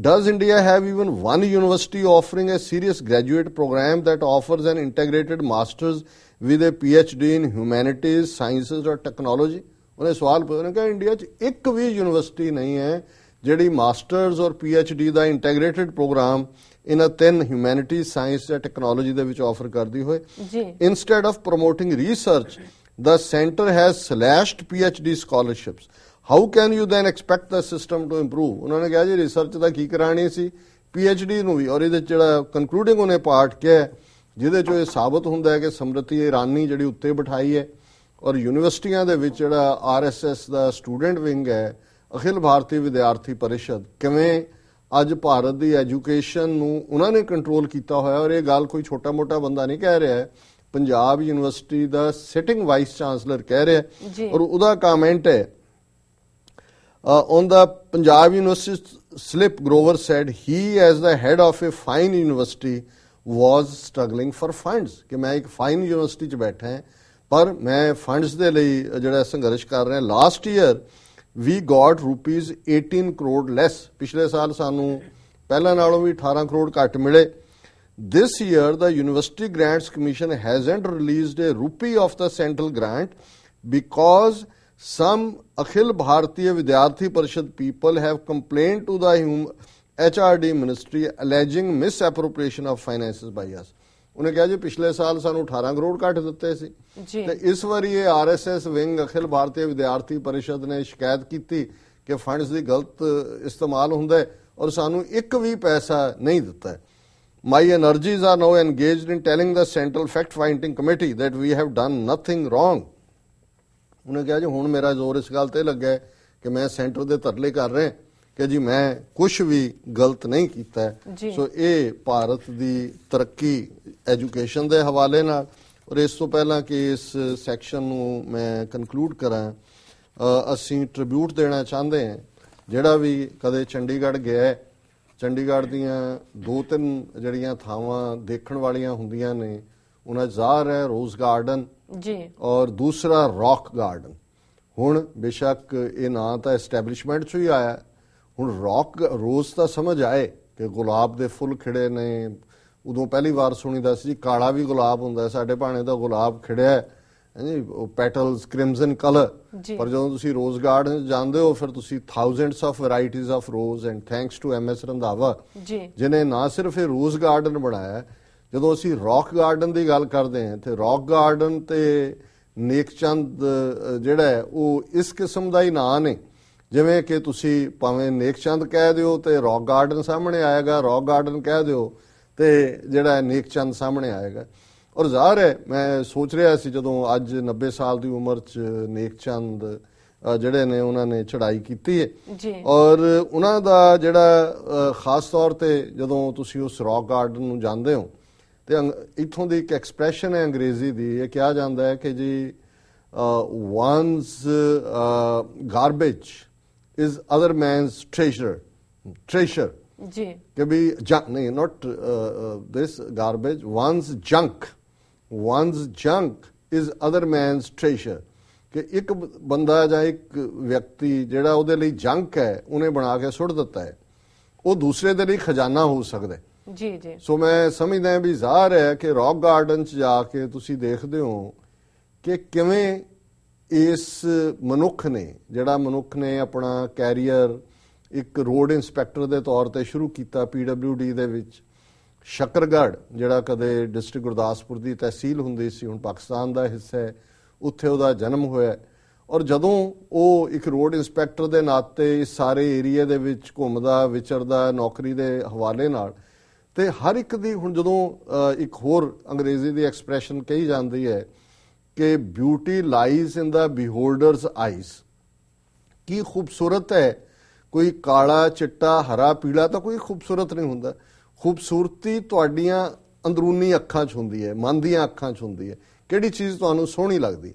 Does India have even one university offering a serious graduate program that offers an integrated master's with a PhD in humanities, sciences or technology? sawal ਉਹਨੇ ਸਵਾਲ india ch ik vi university nahi hai ਨਹੀਂ masters or phd da integrated program in a ten humanities science science technology de vich offer kardi hoye ji instead of promoting research the center has slashed PhD scholarships. How can you then expect the system to improve? ਉਹਨਾਂ ਨੇ ਕਿਹਾ ਜੀ research ਦਾ ਕੀ ਕਰਾਣੀ ਸੀ PhD ਨੂੰ ਵੀ ਔਰ ਇਹਦੇ ਜਿਹੜਾ ਕੰਕਲੂਡਿੰਗ ਉਹਨੇ ਪਾਰਟ ਕਿਹਾ ਜਿਹਦੇ ਚੋਂ ਇਹ ਸਾਬਤ ਹੁੰਦਾ ਹੈ ਕਿ ਸਮ੍ਰਿਤੀ ਇਰਾਨੀ ਜਿਹੜੀ ਉੱਤੇ ਬਿਠਾਈ ਹੈ ਔਰ ਯੂਨੀਵਰਸਿਟੀਆਂ ਦੇ ਵਿੱਚ ਜਿਹੜਾ ਆਰਐਸਐਸ ਦਾ ਸਟੂਡੈਂਟ ਵਿੰਗ ਹੈ ਅਖਿਲ ਭਾਰਤੀ ਵਿਦਿਆਰਥੀ ਪਰਿਸ਼ਦ ਕਿਵੇਂ ਅੱਜ ਭਾਰਤ ਦੀ ਐਜੂਕੇਸ਼ਨ ਨੂੰ ਉਹਨਾਂ ਨੇ ਕੰਟਰੋਲ ਕੀਤਾ ਹੋਇਆ ਔਰ ਇਹ ਗੱਲ ਕੋਈ ਛੋਟਾ-ਮੋਟਾ ਬੰਦਾ ਨਹੀਂ ਕਹਿ ਰਿਹਾ ਹੈ ਪੰਜਾਬ ਯੂਨੀਵਰਸਿਟੀ ਦਾ ਸਿਟਿੰਗ ਵਾਈਸ ਚਾਂਸਲਰ ਕਹਿ ਰਿਹਾ ਔਰ ਉਹਦਾ ਕਮੈਂਟ ਹੈ on the Punjab university slip Grover said he as the head of a fine university was struggling for funds ਕਿ ਮੈਂ ਇੱਕ ਫਾਈਨ ਯੂਨੀਵਰਸਿਟੀ 'ਚ ਬੈਠਾ ਹਾਂ ਪਰ ਮੈਂ ਫੰਡਸ ਦੇ ਲਈ ਜਿਹੜਾ ਸੰਘਰਸ਼ ਕਰ ਰਿਹਾ last year we got rupees 18 crore less ਪਿਛਲੇ ਸਾਲ ਸਾਨੂੰ ਪਹਿਲਾਂ ਨਾਲੋਂ ਵੀ 18 ਕਰੋੜ ਘੱਟ ਮਿਲੇ This year, the University Grants Commission hasn't released a rupee of the central grant because some Akhil Bharatiya Vidyarthi Parishad people have complained to the HRD ministry alleging misappropriation of finances by us. ਉਹਨੇ ਕਿਹਾ ਜੀ ਪਿਛਲੇ ਸਾਲ ਸਾਨੂੰ 18 ਕਰੋੜ ਘੱਟ ਦਿੱਤੇ ਸੀ ਤੇ ਇਸ ਵਾਰੀ ਇਹ ਆਰਐਸਐਸ ਵਿੰਗ ਅਖਿਲ ਭਾਰਤੀ ਵਿਦਿਆਰਥੀ ਪਰਿਸ਼ਦ ਨੇ ਸ਼ਿਕਾਇਤ ਕੀਤੀ ਕਿ ਫੰਡਸ ਦੀ ਗਲਤ ਇਸਤੇਮਾਲ ਹੁੰਦਾ ਹੈ ਔਰ ਸਾਨੂੰ ਇੱਕ ਵੀ ਪੈਸਾ ਨਹੀਂ ਦਿੱਤਾ My energies are now engaged in telling the Central Fact Finding Committee that we have done nothing wrong. ਉਹਨੇ ਕਿਹਾ ਜੀ ਹੁਣ ਮੇਰਾ ਜ਼ੋਰ ਇਸ ਗੱਲ ਤੇ ਲੱਗਾ ਕਿ ਮੈਂ ਸੈਂਟਰ ਦੇ ਤਰਲੇ ਕਰ ਰਿਹਾ ਕਿ ਜੀ ਮੈਂ ਕੁਝ ਵੀ ਗਲਤ ਨਹੀਂ ਕੀਤਾ ਸੋ ਇਹ ਭਾਰਤ ਦੀ ਤਰੱਕੀ ਐਜੂਕੇਸ਼ਨ ਦੇ ਹਵਾਲੇ ਨਾਲ ਔਰ ਇਸ ਤੋਂ ਪਹਿਲਾਂ ਕਿ ਇਸ ਸੈਕਸ਼ਨ ਨੂੰ ਮੈਂ ਕਨਕਲੂਡ ਕਰਾਂ ਅਸੀਂ ਟ੍ਰਿਬਿਊਟ ਦੇਣਾ ਚਾਹੁੰਦੇ ਹਾਂ ਜਿਹੜਾ ਵੀ ਕਦੇ ਚੰਡੀਗੜ੍ਹ ਗਿਆ ਹੈ ਚੰਡੀਗੜ੍ਹ ਦੀਆਂ ਦੋ ਤਿੰਨ ਜਿਹੜੀਆਂ ਥਾਵਾਂ ਦੇਖਣ ਵਾਲੀਆਂ ਹੁੰਦੀਆਂ ਨੇ ਉਹਨਾਂ ਜ਼ਾਹਰ ਹੈ ਰੋਜ਼ ਗਾਰਡਨ ਜੀ ਔਰ ਦੂਸਰਾ ਰੌਕ ਗਾਰਡਨ ਹੁਣ ਬੇਸ਼ੱਕ ਇਹ ਨਾਂ ਤਾਂ ਐਸਟੈਬਲਿਸ਼ਮੈਂਟ ਚੋਂ ਹੀ ਆਇਆ ਹੁਣ ਰੌਕ ਰੋਜ਼ ਤਾਂ ਸਮਝ ਆਏ ਕਿ ਗੁਲਾਬ ਦੇ ਫੁੱਲ ਖਿੜੇ ਨੇ ਉਦੋਂ ਪਹਿਲੀ ਵਾਰ ਸੁਣੀਦਾ ਸੀ ਕਾਲਾ ਵੀ ਗੁਲਾਬ ਹੁੰਦਾ ਸਾਡੇ ਭਾਣੇ ਦਾ ਗੁਲਾਬ ਖਿੜਿਆ ਹਾਂਜੀ ਉਹ ਪੈਟਲਸ ਕ੍ਰਿਮਜ਼ਨ ਕਲਰ ਪਰ ਜਦੋਂ ਤੁਸੀਂ ਰੋਜ਼ ਗਾਰਡਨ ਜਾਂਦੇ ਹੋ ਫਿਰ ਤੁਸੀਂ thousands of varieties of rose and thanks to M S Randhawa ਜਿਨੇ ਨਾ ਸਿਰਫ ਇਹ ਰੋਜ਼ ਗਾਰਡਨ ਬਣਾਇਆ ਜਦੋਂ ਅਸੀਂ ਰੌਕ ਗਾਰਡਨ ਦੀ ਗੱਲ ਕਰਦੇ ਹਾਂ ਤੇ ਰੌਕ ਗਾਰਡਨ ਤੇ ਨੇਕਚੰਦ ਜਿਹੜਾ ਹੈ ਉਹ ਇਸ ਕਿਸਮ ਦਾ ਹੀ ਨਾਂ ਨੇ ਜਿਵੇਂ ਕਿ ਤੁਸੀਂ ਭਾਵੇਂ ਨੇਕਚੰਦ ਕਹਿ ਦਿਓ ਤੇ ਰੌਕ ਗਾਰਡਨ ਸਾਹਮਣੇ ਆਏਗਾ ਰੌਕ ਗਾਰਡਨ ਕਹਿ ਦਿਓ ਤੇ ਜਿਹੜਾ ਨੇਕਚੰਦ ਸਾਹਮਣੇ ਆਏਗਾ ਔਰ ਜ਼ਾਹਰ ਹੈ ਮੈਂ ਸੋਚ ਰਿਹਾ ਸੀ ਜਦੋਂ ਅੱਜ 90 ਸਾਲ ਦੀ ਉਮਰ 'ਚ ਨੇਕ ਚੰਦ ਜਿਹੜੇ ਨੇ ਉਹਨਾਂ ਨੇ ਚੜਾਈ ਕੀਤੀ ਹੈ ਜੀ ਔਰ ਉਹਨਾਂ ਦਾ ਜਿਹੜਾ ਖਾਸ ਤੌਰ ਤੇ ਜਦੋਂ ਤੁਸੀਂ ਉਸ ਰੌਕ ਗਾਰਡਨ ਨੂੰ ਜਾਂਦੇ ਹੋ ਤੇ ਇੱਥੋਂ ਦੀ ਇੱਕ ਐਕਸਪ੍ਰੈਸ਼ਨ ਹੈ ਅੰਗਰੇਜ਼ੀ ਦੀ ਇਹ ਕਿਹਾ ਜਾਂਦਾ ਹੈ ਕਿ ਜੀ one's garbage is other man's treasure treasure ਜੀ ਕਿ ਵੀ ਜੰਕ ਨਹੀਂ not this garbage one's junk one's junk is other man's treasure ਕਿ ਇੱਕ ਬੰਦਾ ਜਾਂ ਇੱਕ ਵਿਅਕਤੀ ਜਿਹੜਾ ਉਹਦੇ ਲਈ ਜੰਕ ਹੈ ਉਹਨੇ ਬਣਾ ਕੇ ਸੁੱਟ ਦਿੱਤਾ ਹੈ ਉਹ ਦੂਸਰੇ ਦੇ ਲਈ ਖਜ਼ਾਨਾ ਹੋ ਸਕਦਾ ਹੈ ਜੀ ਜੀ ਸੋ ਮੈਂ ਸਮਝਦਾ ਵੀ ਜ਼ਾਹਰ ਹੈ ਕਿ ਰੌਕ ਗਾਰਡਨ 'ਚ ਜਾ ਕੇ ਤੁਸੀਂ ਦੇਖਦੇ ਹੋ ਕਿ ਕਿਵੇਂ ਇਸ ਮਨੁੱਖ ਨੇ ਜਿਹੜਾ ਮਨੁੱਖ ਨੇ ਆਪਣਾ ਕੈਰੀਅਰ ਇੱਕ ਰੋਡ ਇਨਸਪੈਕਟਰ ਦੇ ਤੌਰ ਤੇ ਸ਼ੁਰੂ ਕੀਤਾ ਪੀਡਬਲਯੂਡੀ ਦੇ ਵਿੱਚ ਸ਼ਕਰਗੜ ਜਿਹੜਾ ਕਦੇ ਡਿਸਟ੍ਰਿਕਟ ਗੁਰਦਾਸਪੁਰ ਦੀ ਤਹਿਸੀਲ ਹੁੰਦੀ ਸੀ ਹੁਣ ਪਾਕਿਸਤਾਨ ਦਾ ਹਿੱਸਾ ਹੈ ਉੱਥੇ ਉਹਦਾ ਜਨਮ ਹੋਇਆ ਔਰ ਜਦੋਂ ਉਹ ਇੱਕ ਰੋਡ ਇਨਸਪੈਕਟਰ ਦੇ ਨਾਤੇ ਇਸ ਸਾਰੇ ਏਰੀਆ ਦੇ ਵਿੱਚ ਘੁੰਮਦਾ ਵਿਚਰਦਾ ਨੌਕਰੀ ਦੇ ਹਵਾਲੇ ਨਾਲ ਤੇ ਹਰ ਇੱਕ ਦੀ ਹੁਣ ਜਦੋਂ ਇੱਕ ਹੋਰ ਅੰਗਰੇਜ਼ੀ ਦੀ ਐਕਸਪ੍ਰੈਸ਼ਨ ਕਹੀ ਜਾਂਦੀ ਹੈ ਕਿ beauty lies in the beholder's eyes ਕੀ ਖੂਬਸੂਰਤ ਹੈ ਕੋਈ ਕਾਲਾ ਚਿੱਟਾ ਹਰਾ ਪੀਲਾ ਤਾਂ ਕੋਈ ਖੂਬਸੂਰਤ ਨਹੀਂ ਹੁੰਦਾ ਖੂਬਸੂਰਤੀ ਤੁਹਾਡੀਆਂ ਅੰਦਰੂਨੀ ਅੱਖਾਂ 'ਚ ਹੁੰਦੀ ਹੈ ਮਨ ਦੀਆਂ ਅੱਖਾਂ 'ਚ ਹੁੰਦੀ ਹੈ ਕਿਹੜੀ ਚੀਜ਼ ਤੁਹਾਨੂੰ ਸੋਹਣੀ ਲੱਗਦੀ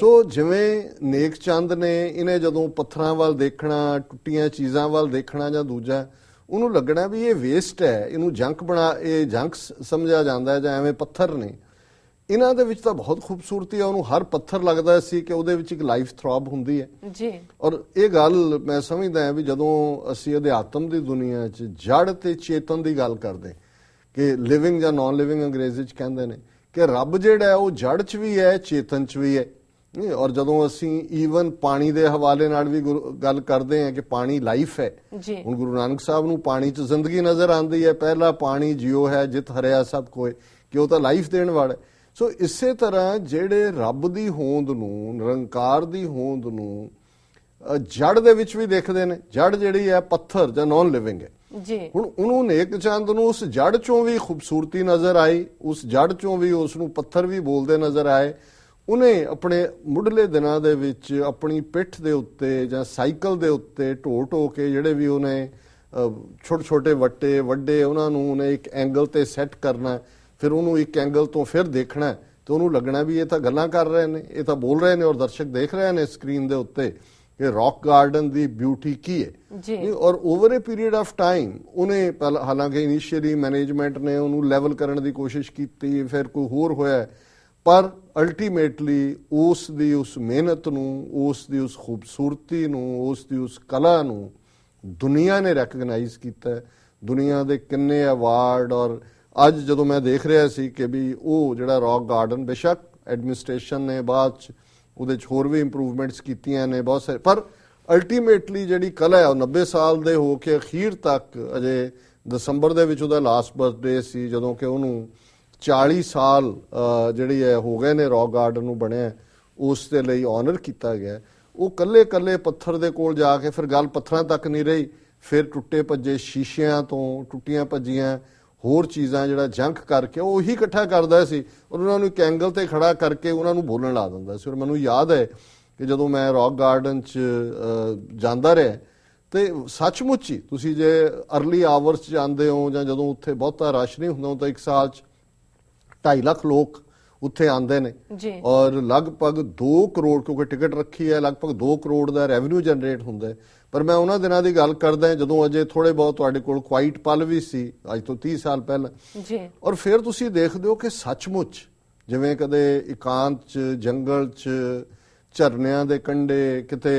ਸੋ ਜਿਵੇਂ ਨੇਕ ਚੰਦ ਨੇ ਇਹਨੇ ਜਦੋਂ ਪੱਥਰਾਂ ਵੱਲ ਦੇਖਣਾ ਟੁੱਟੀਆਂ ਚੀਜ਼ਾਂ ਵੱਲ ਦੇਖਣਾ ਜਾਂ ਦੂਜਾ ਉਹਨੂੰ ਲੱਗਣਾ ਵੀ ਇਹ ਵੇਸਟ ਹੈ ਇਹਨੂੰ ਜੰਕ ਬਣਾ ਇਹ ਜੰਕ ਸਮਝਿਆ ਜਾਂਦਾ ਹੈ ਜਾਂ ਐਵੇਂ ਪੱਥਰ ਨੇ ਇਹਨਾਂ ਦੇ ਵਿੱਚ ਤਾਂ ਬਹੁਤ ਖੂਬਸੂਰਤੀ ਆ ਉਹਨੂੰ ਹਰ ਪੱਥਰ ਲੱਗਦਾ ਸੀ ਕਿ ਉਹਦੇ ਵਿੱਚ ਇੱਕ ਲਾਈਫ ਥ੍ਰੋਬ ਹੁੰਦੀ ਹੈ ਜੀ ਔਰ ਇਹ ਗੱਲ ਮੈਂ ਸਮਝਦਾ ਹਾਂ ਵੀ ਜਦੋਂ ਅਸੀਂ ਅਧਿਆਤਮ ਦੀ ਦੁਨੀਆ 'ਚ ਜੜ ਤੇ ਚੇਤਨ ਦੀ ਗੱਲ ਕਰਦੇ ਕਿ ਲਿਵਿੰਗ ਜਾਂ ਨਾਨ ਲਿਵਿੰਗ ਅੰਗਰੇਜ਼ੀ 'ਚ ਕਹਿੰਦੇ ਨੇ ਕਿ ਰੱਬ ਜਿਹੜਾ ਹੈ ਉਹ ਜੜ 'ਚ ਵੀ ਹੈ ਚੇਤਨ 'ਚ ਵੀ ਹੈ ਔਰ ਜਦੋਂ ਅਸੀਂ ਈਵਨ ਪਾਣੀ ਦੇ ਹਵਾਲੇ ਨਾਲ ਵੀ ਗੱਲ ਕਰਦੇ ਹਾਂ ਕਿ ਪਾਣੀ ਲਾਈਫ ਹੈ ਹੁਣ ਗੁਰੂ ਨਾਨਕ ਸਾਹਿਬ ਨੂੰ ਪਾਣੀ 'ਚ ਜ਼ਿੰਦਗੀ ਨਜ਼ਰ ਆਉਂਦੀ ਹੈ ਪਹਿਲਾ ਪਾਣੀ ਜਿਉ ਹੈ ਜਿਤ ਹਰਿਆ ਸਭ ਕੋਏ ਕਿ ਉਹ ਤਾਂ ਲਾਈਫ ਦੇਣ ਵਾਲਾ ਹੈ ਸੋ ਇਸੇ ਤਰ੍ਹਾਂ ਜਿਹੜੇ ਰੱਬ ਦੀ ਹੋਂਦ ਨੂੰ ਨਿਰੰਕਾਰ ਦੀ ਹੋਂਦ ਨੂੰ ਜੜ ਦੇ ਵਿੱਚ ਵੀ ਦੇਖਦੇ ਨੇ ਜੜ ਜਿਹੜੀ ਹੈ ਪੱਥਰ ਜਾਂ ਨੌਨ ਲਿਵਿੰਗ ਹੈ ਜੀ ਹੁਣ ਉਹਨੂੰ ਨੇਕ ਚੰਦ ਨੂੰ ਉਸ ਜੜ ਚੋਂ ਵੀ ਖੂਬਸੂਰਤੀ ਨਜ਼ਰ ਆਈ ਉਸ ਜੜ ਚੋਂ ਵੀ ਉਸ ਨੂੰ ਪੱਥਰ ਵੀ ਬੋਲਦੇ ਨਜ਼ਰ ਆਏ ਉਹਨੇ ਆਪਣੇ ਮੁੱਢਲੇ ਦਿਨਾਂ ਦੇ ਵਿੱਚ ਆਪਣੀ ਪਿੱਠ ਦੇ ਉੱਤੇ ਜਾਂ ਸਾਈਕਲ ਦੇ ਉੱਤੇ ਢੋ ਢੋ ਕੇ ਜਿਹੜੇ ਵੀ ਉਹਨੇ ਛੋਟੇ ਛੋਟੇ ਵੱਟੇ ਵੱਡੇ ਉਹਨਾਂ ਨੂੰ ਉਹਨੇ ਇੱਕ ਐਂਗਲ ਤੇ ਸੈੱਟ ਕਰਨਾ ਫਿਰ ਉਹਨੂੰ ਇੱਕ ਐਂਗਲ ਤੋਂ ਫਿਰ ਦੇਖਣਾ ਤੇ ਉਹਨੂੰ ਲੱਗਣਾ ਵੀ ਇਹ ਤਾਂ ਗੱਲਾਂ ਕਰ ਰਹੇ ਨੇ ਇਹ ਤਾਂ ਬੋਲ ਰਹੇ ਨੇ ਔਰ ਦਰਸ਼ਕ ਦੇਖ ਰਹੇ ਨੇ ਸਕਰੀਨ ਦੇ ਉੱਤੇ ਕਿ ਰੌਕ ਗਾਰਡਨ ਦੀ ਬਿਊਟੀ ਕੀ ਹੈ ਜੀ ਔਰ over a period of time ਉਹਨੇ ਹਾਲਾਂਕਿ ਇਨੀਸ਼ੀਅਲੀ ਮੈਨੇਜਮੈਂਟ ਨੇ ਉਹਨੂੰ ਲੈਵਲ ਕਰਨ ਦੀ ਕੋਸ਼ਿਸ਼ ਕੀਤੀ ਫਿਰ ਕੋਈ ਹੋਰ ਹੋਇਆ ਪਰ ਅਲਟੀਮੇਟਲੀ ਉਸ ਦੀ ਉਸ ਮਿਹਨਤ ਨੂੰ ਉਸ ਦੀ ਉਸ ਖੂਬਸੂਰਤੀ ਨੂੰ ਉਸ ਦੀ ਉਸ ਕਲਾ ਨੂੰ ਦੁਨੀਆ ਨੇ ਰੈਕਗਨਾਈਜ਼ ਕੀਤਾ ਦੁਨੀਆ ਦੇ ਕਿੰਨੇ ਅਵਾਰਡ ਔਰ ਅੱਜ ਜਦੋਂ ਮੈਂ ਦੇਖ ਰਿਹਾ ਸੀ ਕਿ ਵੀ ਉਹ ਜਿਹੜਾ ਰੌਕ ਗਾਰਡਨ ਬੇਸ਼ੱਕ ਐਡਮਿਨਿਸਟ੍ਰੇਸ਼ਨ ਨੇ ਬਾਅਦ ਚ ਉਹਦੇ ਚ ਹੋਰ ਵੀ ਇੰਪਰੂਵਮੈਂਟਸ ਕੀਤੀਆਂ ਨੇ ਬਹੁਤ ਸਾਰੇ ਪਰ ਅਲਟੀਮੇਟਲੀ ਜਿਹੜੀ ਕਲਾ ਹੈ ਉਹ 90 ਸਾਲ ਦੇ ਹੋ ਕੇ ਅਖੀਰ ਤੱਕ ਅਜੇ ਦਸੰਬਰ ਦੇ ਵਿੱਚ ਉਹਦਾ ਲਾਸਟ ਬਰਥਡੇ ਸੀ ਜਦੋਂ ਕਿ ਉਹਨੂੰ 40 ਸਾਲ ਜਿਹੜੀ ਹੈ ਹੋ ਗਏ ਨੇ ਰੌਕ ਗਾਰਡਨ ਨੂੰ ਬਣਿਆ ਉਸ ਦੇ ਲਈ ਆਨਰ ਕੀਤਾ ਗਿਆ ਉਹ ਕੱਲੇ ਕੱਲੇ ਪੱਥਰ ਦੇ ਕੋਲ ਜਾ ਕੇ ਫਿਰ ਗੱਲ ਪੱਥਰਾਂ ਤੱਕ ਨਹੀਂ ਰਹੀ ਫਿਰ ਟੁੱਟੇ ਭੱਜੇ ਸ਼ੀਸ਼ਿਆਂ ਤੋਂ ਟੁੱਟੀਆਂ ਭੱਜੀਆਂ ਹੋਰ ਚੀਜ਼ਾਂ ਜਿਹੜਾ ਜੰਕ ਕਰਕੇ ਉਹ ਹੀ ਇਕੱਠਾ ਕਰਦਾ ਸੀ ਉਹਨਾਂ ਨੂੰ ਇੱਕ ਐਂਗਲ ਤੇ ਖੜਾ ਕਰਕੇ ਉਹਨਾਂ ਨੂੰ ਬੋਲਣ ਲਾ ਦਿੰਦਾ ਸੀ ਔਰ ਮੈਨੂੰ ਯਾਦ ਹੈ ਕਿ ਜਦੋਂ ਮੈਂ ਰੌਕ ਗਾਰਡਨ 'ਚ ਜਾਂਦਾ ਰਿਹਾ ਤੇ ਸੱਚਮੁੱਚ ਹੀ ਤੁਸੀਂ ਜੇ अर्ਲੀ ਆਵਰਸ 'ਚ ਜਾਂਦੇ ਹੋ ਜਾਂ ਜਦੋਂ ਉੱਥੇ ਬਹੁਤਾ ਰਸ਼ ਨਹੀਂ ਹੁੰਦਾ ਤਾਂ ਇੱਕ ਸਾਲ 'ਚ 2.5 ਲੱਖ ਲੋਕ ਉੱਥੇ ਆਂਦੇ ਨੇ ਔਰ ਲਗਭਗ 2 ਕਰੋੜ ਕਿਉਂਕਿ ਟਿਕਟ ਰੱਖੀ ਹੈ ਲਗਭਗ 2 ਕਰੋੜ ਦਾ ਰੈਵਨਿਊ ਜਨਰੇਟ ਹੁੰਦਾ ਹੈ ਪਰ ਮੈਂ ਉਹਨਾਂ ਦਿਨਾਂ ਦੀ ਗੱਲ ਕਰਦਾ ਜਦੋਂ ਅਜੇ ਥੋੜੇ ਬਹੁਤ ਤੁਹਾਡੇ ਕੋਲ ਕੁਆਇਟ ਪਲ ਵੀ ਸੀ ਅੱਜ ਤੋਂ 30 ਸਾਲ ਪਹਿਲਾਂ ਜੀ ਔਰ ਫਿਰ ਤੁਸੀਂ ਦੇਖਦੇ ਹੋ ਕਿ ਸੱਚਮੁੱਚ ਜਿਵੇਂ ਕਦੇ ਇਕਾਂਤ ਚ ਜੰਗਲ ਚ ਝਰਨਿਆਂ ਦੇ ਕੰਢੇ ਕਿਤੇ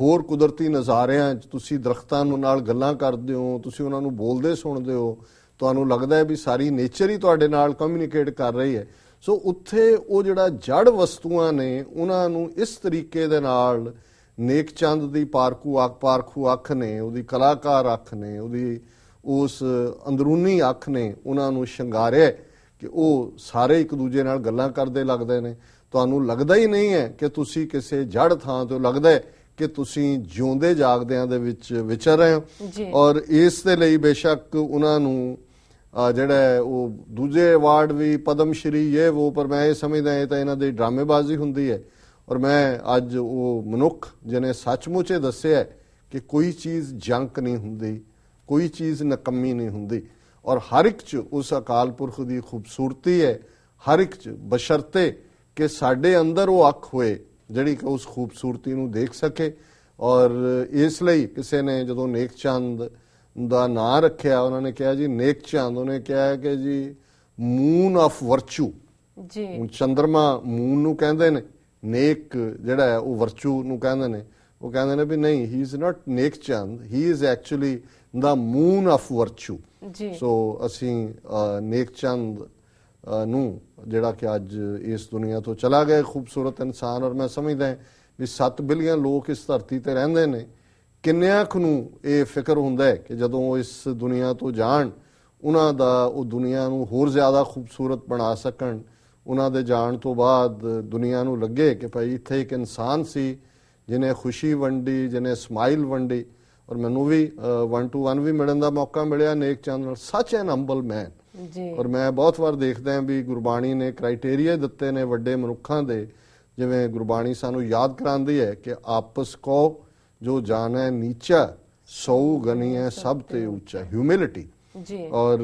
ਹੋਰ ਕੁਦਰਤੀ ਨਜ਼ਾਰਿਆਂ 'ਚ ਤੁਸੀਂ ਦਰਖਤਾਂ ਨੂੰ ਨਾਲ ਗੱਲਾਂ ਕਰਦੇ ਹੋ ਤੁਸੀਂ ਉਹਨਾਂ ਨੂੰ ਬੋਲਦੇ ਸੁਣਦੇ ਹੋ ਤੁਹਾਨੂੰ ਲੱਗਦਾ ਹੈ ਵੀ ਸਾਰੀ ਨੇਚਰ ਹੀ ਤੁਹਾਡੇ ਨਾਲ ਕਮਿਊਨੀਕੇਟ ਕਰ ਰਹੀ ਹੈ ਸੋ ਉੱਥੇ ਉਹ ਜਿਹੜਾ ਜੜ ਵਸਤੂਆਂ ਨੇ ਉਹਨਾਂ ਨੂੰ ਇਸ ਤਰੀਕੇ ਦੇ ਨਾਲ ਨੇਕ ਚੰਦ ਦੀ ਪਾਰਖੂ ਆਖ ਪਾਰਖੂ ਅੱਖ ਨੇ ਉਹਦੀ ਕਲਾਕਾਰ ਅੱਖ ਨੇ ਉਹਦੀ ਉਸ ਅੰਦਰੂਨੀ ਅੱਖ ਨੇ ਉਹਨਾਂ ਨੂੰ ਸ਼ਿੰਗਾਰਿਆ ਕਿ ਉਹ ਸਾਰੇ ਇੱਕ ਦੂਜੇ ਨਾਲ ਗੱਲਾਂ ਕਰਦੇ ਲੱਗਦੇ ਨੇ ਤੁਹਾਨੂੰ ਲੱਗਦਾ ਹੀ ਨਹੀਂ ਹੈ ਕਿ ਤੁਸੀਂ ਕਿਸੇ ਜੜ ਥਾਂ ਤੋਂ ਲੱਗਦਾ ਹੈ ਕਿ ਤੁਸੀਂ ਜਿਉਂਦੇ ਜਾਗਦਿਆਂ ਦੇ ਵਿੱਚ ਵਿਚਰ ਰਹੇ ਹੋ ਔਰ ਇਸ ਦੇ ਲਈ ਬੇਸ਼ੱਕ ਉਹਨਾਂ ਨੂੰ ਜਿਹੜਾ ਉਹ ਦੂਜੇ ਅਵਾਰਡ ਵੀ ਪਦਮ ਸ਼੍ਰੀ ਇਹ ਉਹ ਪਰ ਮੈਂ ਇਹ ਸਮਝਦਾ ਇਹ ਤਾਂ ਇਹਨਾਂ ਦੀ ਡਰਾਮੇਬਾਜ਼ੀ ਹੁੰਦੀ ਹੈ ਔਰ ਮੈਂ ਅੱਜ ਉਹ ਮਨੁੱਖ ਜਿਹਨੇ ਸੱਚਮੁੱਚ ਇਹ ਦੱਸਿਆ ਕਿ ਕੋਈ ਚੀਜ਼ ਜੰਕ ਨਹੀਂ ਹੁੰਦੀ ਕੋਈ ਚੀਜ਼ ਨਕਮੀ ਨਹੀਂ ਹੁੰਦੀ ਔਰ ਹਰ ਇੱਕ ਚ ਉਸ ਅਕਾਲ ਪੁਰਖ ਦੀ ਖੂਬਸੂਰਤੀ ਹੈ ਹਰ ਇੱਕ ਚ ਬਸ਼ਰਤੇ ਕਿ ਸਾਡੇ ਅੰਦਰ ਉਹ ਅੱਖ ਹੋਏ ਜਿਹੜੀ ਉਸ ਖੂਬਸੂਰਤੀ ਨੂੰ ਦੇਖ ਸਕੇ ਔਰ ਇਸ ਲਈ ਕਿਸੇ ਨੇ ਜਦੋਂ ਨੇਕ ਚੰਦ ਦਾ ਨਾਂ ਰੱਖਿਆ ਉਹਨਾਂ ਨੇ ਕਿਹਾ ਜੀ ਨੇਕ ਚੰਦ ਉਹਨੇ ਕਿਹਾ ਕਿ ਜੀ ਮੂਨ ਆਫ ਵਰਚੂ ਜੀ ਹੁਣ ਚੰ드ਰਮਾ ਮੂਨ ਨੂੰ ਕਹਿੰਦੇ ਨੇ ਨੇਕ ਜਿਹੜਾ ਹੈ ਉਹ ਵਰਚੂ ਨੂੰ ਕਹਿੰਦੇ ਨੇ ਉਹ ਕਹਿੰਦੇ ਨੇ ਵੀ ਨਹੀਂ ਹੀ is not Nek Chand he is actually the moon of virtue ਜੀ ਸੋ ਅਸੀਂ ਨੇਕ ਚੰਦ ਨੂੰ ਜਿਹੜਾ ਕਿ ਅੱਜ ਇਸ ਦੁਨੀਆ ਤੋਂ ਚਲਾ ਗਿਆ ਖੂਬਸੂਰਤ ਇਨਸਾਨ ਔਰ ਮੈਂ ਸਮਝਦਾ ਵੀ 7 ਬਿਲੀਅਨ ਲੋਕ ਇਸ ਧਰਤੀ ਤੇ ਰਹਿੰਦੇ ਨੇ ਕਿੰਨਿਆਂ ਕੁ ਨੂੰ ਇਹ ਫਿਕਰ ਹੁੰਦਾ ਹੈ ਕਿ ਜਦੋਂ ਉਹ ਇਸ ਦੁਨੀਆ ਤੋਂ ਜਾਣ ਉਹਨਾਂ ਦਾ ਉਹ ਦੁਨੀਆ ਨੂੰ ਹੋਰ ਜ਼ਿਆਦਾ ਖੂਬਸੂਰਤ ਬਣਾ ਸਕਣ ਉਹਨਾਂ ਦੇ ਜਾਣ ਤੋਂ ਬਾਅਦ ਦੁਨੀਆ ਨੂੰ ਲੱਗੇ ਕਿ ਭਾਈ ਇੱਥੇ ਇੱਕ ਇਨਸਾਨ ਸੀ ਜਿਨੇ ਖੁਸ਼ੀ ਵੰਡੀ ਜਿਨੇ ਸਮਾਈਲ ਵੰਡੀ ਔਰ ਮੈਨੂੰ ਵੀ 1 ਟੂ 1 ਵੀ ਮਿਲਣ ਦਾ ਮੌਕਾ ਮਿਲਿਆ ਨੇਕ ਚੰਦ ਨਾਲ ਸੱਚ ਐਨ ਹੰਬਲ ਮੈਨ ਜੀ ਔਰ ਮੈਂ ਬਹੁਤ ਵਾਰ ਦੇਖਦਾ ਹਾਂ ਵੀ ਗੁਰਬਾਣੀ ਨੇ ਕ੍ਰਾਈਟੇਰੀਆ ਦਿੱਤੇ ਨੇ ਵੱਡੇ ਮਨੁੱਖਾਂ ਦੇ ਜਿਵੇਂ ਗੁਰਬਾਣੀ ਸਾਨੂੰ ਯਾਦ ਕਰਾਉਂਦੀ ਹੈ ਕਿ ਆਪਸ ਕੋ ਜੋ ਜਾਣੈ ਨੀਚਾ ਸਉ ਗਣੀਐ ਸਭ ਤੇ ਉੱਚਾ ਹਿਊਮਿਲਿਟੀ ਜੀ ਔਰ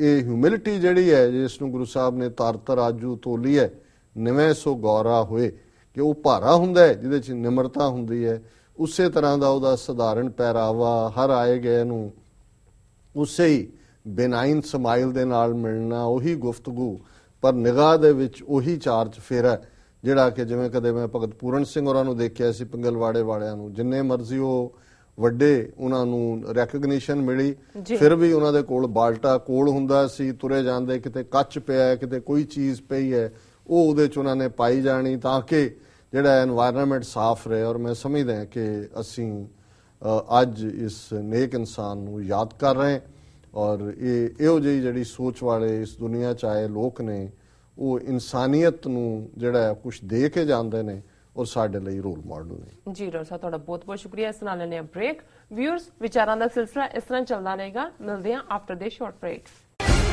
ਇਹ ਹਿਊਮਿਲਿਟੀ ਜਿਹੜੀ ਹੈ ਜਿਸ ਨੂੰ ਗੁਰੂ ਸਾਹਿਬ ਨੇ ਤਰ ਆਜੂ ਤੋਲੀ ਹੈ ਨਿਵੇਂ ਸੋ ਗੌਰਾ ਹੋਏ ਕਿ ਉਹ ਭਾਰਾ ਹੁੰਦਾ ਹੈ ਜਿਹਦੇ ਚ ਨਿਮਰਤਾ ਹੁੰਦੀ ਹੈ ਉਸੇ ਤਰ੍ਹਾਂ ਦਾ ਉਹਦਾ ਸਧਾਰਨ ਪਹਿਰਾਵਾ ਹਰ ਆਏ ਗਏ ਨੂੰ ਉਸੇ ਹੀ ਬੇਨਾਈਨ ਸਮਾਈਲ ਦੇ ਨਾਲ ਮਿਲਣਾ ਉਹੀ ਗੁਫ਼ਤਗੂ ਪਰ ਨਿਗਾਹ ਦੇ ਵਿੱਚ ਉਹੀ ਚਾਰਜ ਫੇਰਾ ਜਿਹੜਾ ਕਿ ਜਿਵੇਂ ਕਦੇ ਮੈਂ ਭਗਤ ਪੂਰਨ ਸਿੰਘ ਹੋਰਾਂ ਨੂੰ ਦੇਖਿਆ ਸੀ ਪੰਗਲਵਾੜੇ ਵਾਲਿਆਂ ਨੂੰ ਜਿੰਨੇ ਮਰਜ਼ੀ ਉਹ ਵੱਡੇ ਉਹਨਾਂ ਨੂੰ ਰੈਕਗਨੀਸ਼ਨ ਮਿਲੀ ਫਿਰ ਵੀ ਉਹਨਾਂ ਦੇ ਕੋਲ ਬਾਲਟਾ ਕੋਲ ਹੁੰਦਾ ਸੀ ਤੁਰੇ ਜਾਂਦੇ ਕਿਤੇ ਕੱਚ ਪਿਆ ਹੈ ਕਿਤੇ ਕੋਈ ਚੀਜ਼ ਪਈ ਹੈ ਉਹ ਉਹਦੇ ਚ ਉਹਨਾਂ ਨੇ ਪਾਈ ਜਾਣੀ ਤਾਂ ਕਿ ਜਿਹੜਾ এনवायरमेंट ਸਾਫ਼ ਰਹੇ ਔਰ ਮੈਂ ਸਮਝਦਾ ਕਿ ਅਸੀਂ ਅੱਜ ਇਸ ਨੇਕ ਇਨਸਾਨ ਨੂੰ ਯਾਦ ਕਰ ਰਹੇ ਔਰ ਇਹ ਇਹੋ ਜਿਹੀ ਜਿਹੜੀ ਸੋਚ ਵਾਲੇ ਇਸ ਦੁਨੀਆ ਚ ਆਏ ਲੋਕ ਨੇ ਉਹ ਇਨਸਾਨੀਅਤ ਨੂੰ ਜਿਹੜਾ ਕੁਝ ਦੇ ਕੇ ਜਾਂਦੇ ਨੇ ਔਰ ਸਾਡੇ ਲਈ ਰੋਲ ਮਾਡਲ ਨੇ ਜੀ ਡਾਕਟਰ ਸਾਹਿਬ ਤੁਹਾਡਾ ਬਹੁਤ ਬਹੁਤ ਸ਼ੁਕਰੀਆ ਇਸ ਨਾਲ ਲੈਣੇ ਬ੍ਰੇਕ ਵਿਊਅਰਸ ਵਿਚਾਰਾਂ ਦਾ ਸਿਲਸਿਲਾ ਇਸ ਤਰ੍ਹਾਂ ਚੱਲਦਾ ਰਹੇਗਾ ਮਿਲਦੇ ਹਾਂ ਆਫਟਰ ਦੇ ਸ਼ਾਰਟ ਬ੍ਰੇਕ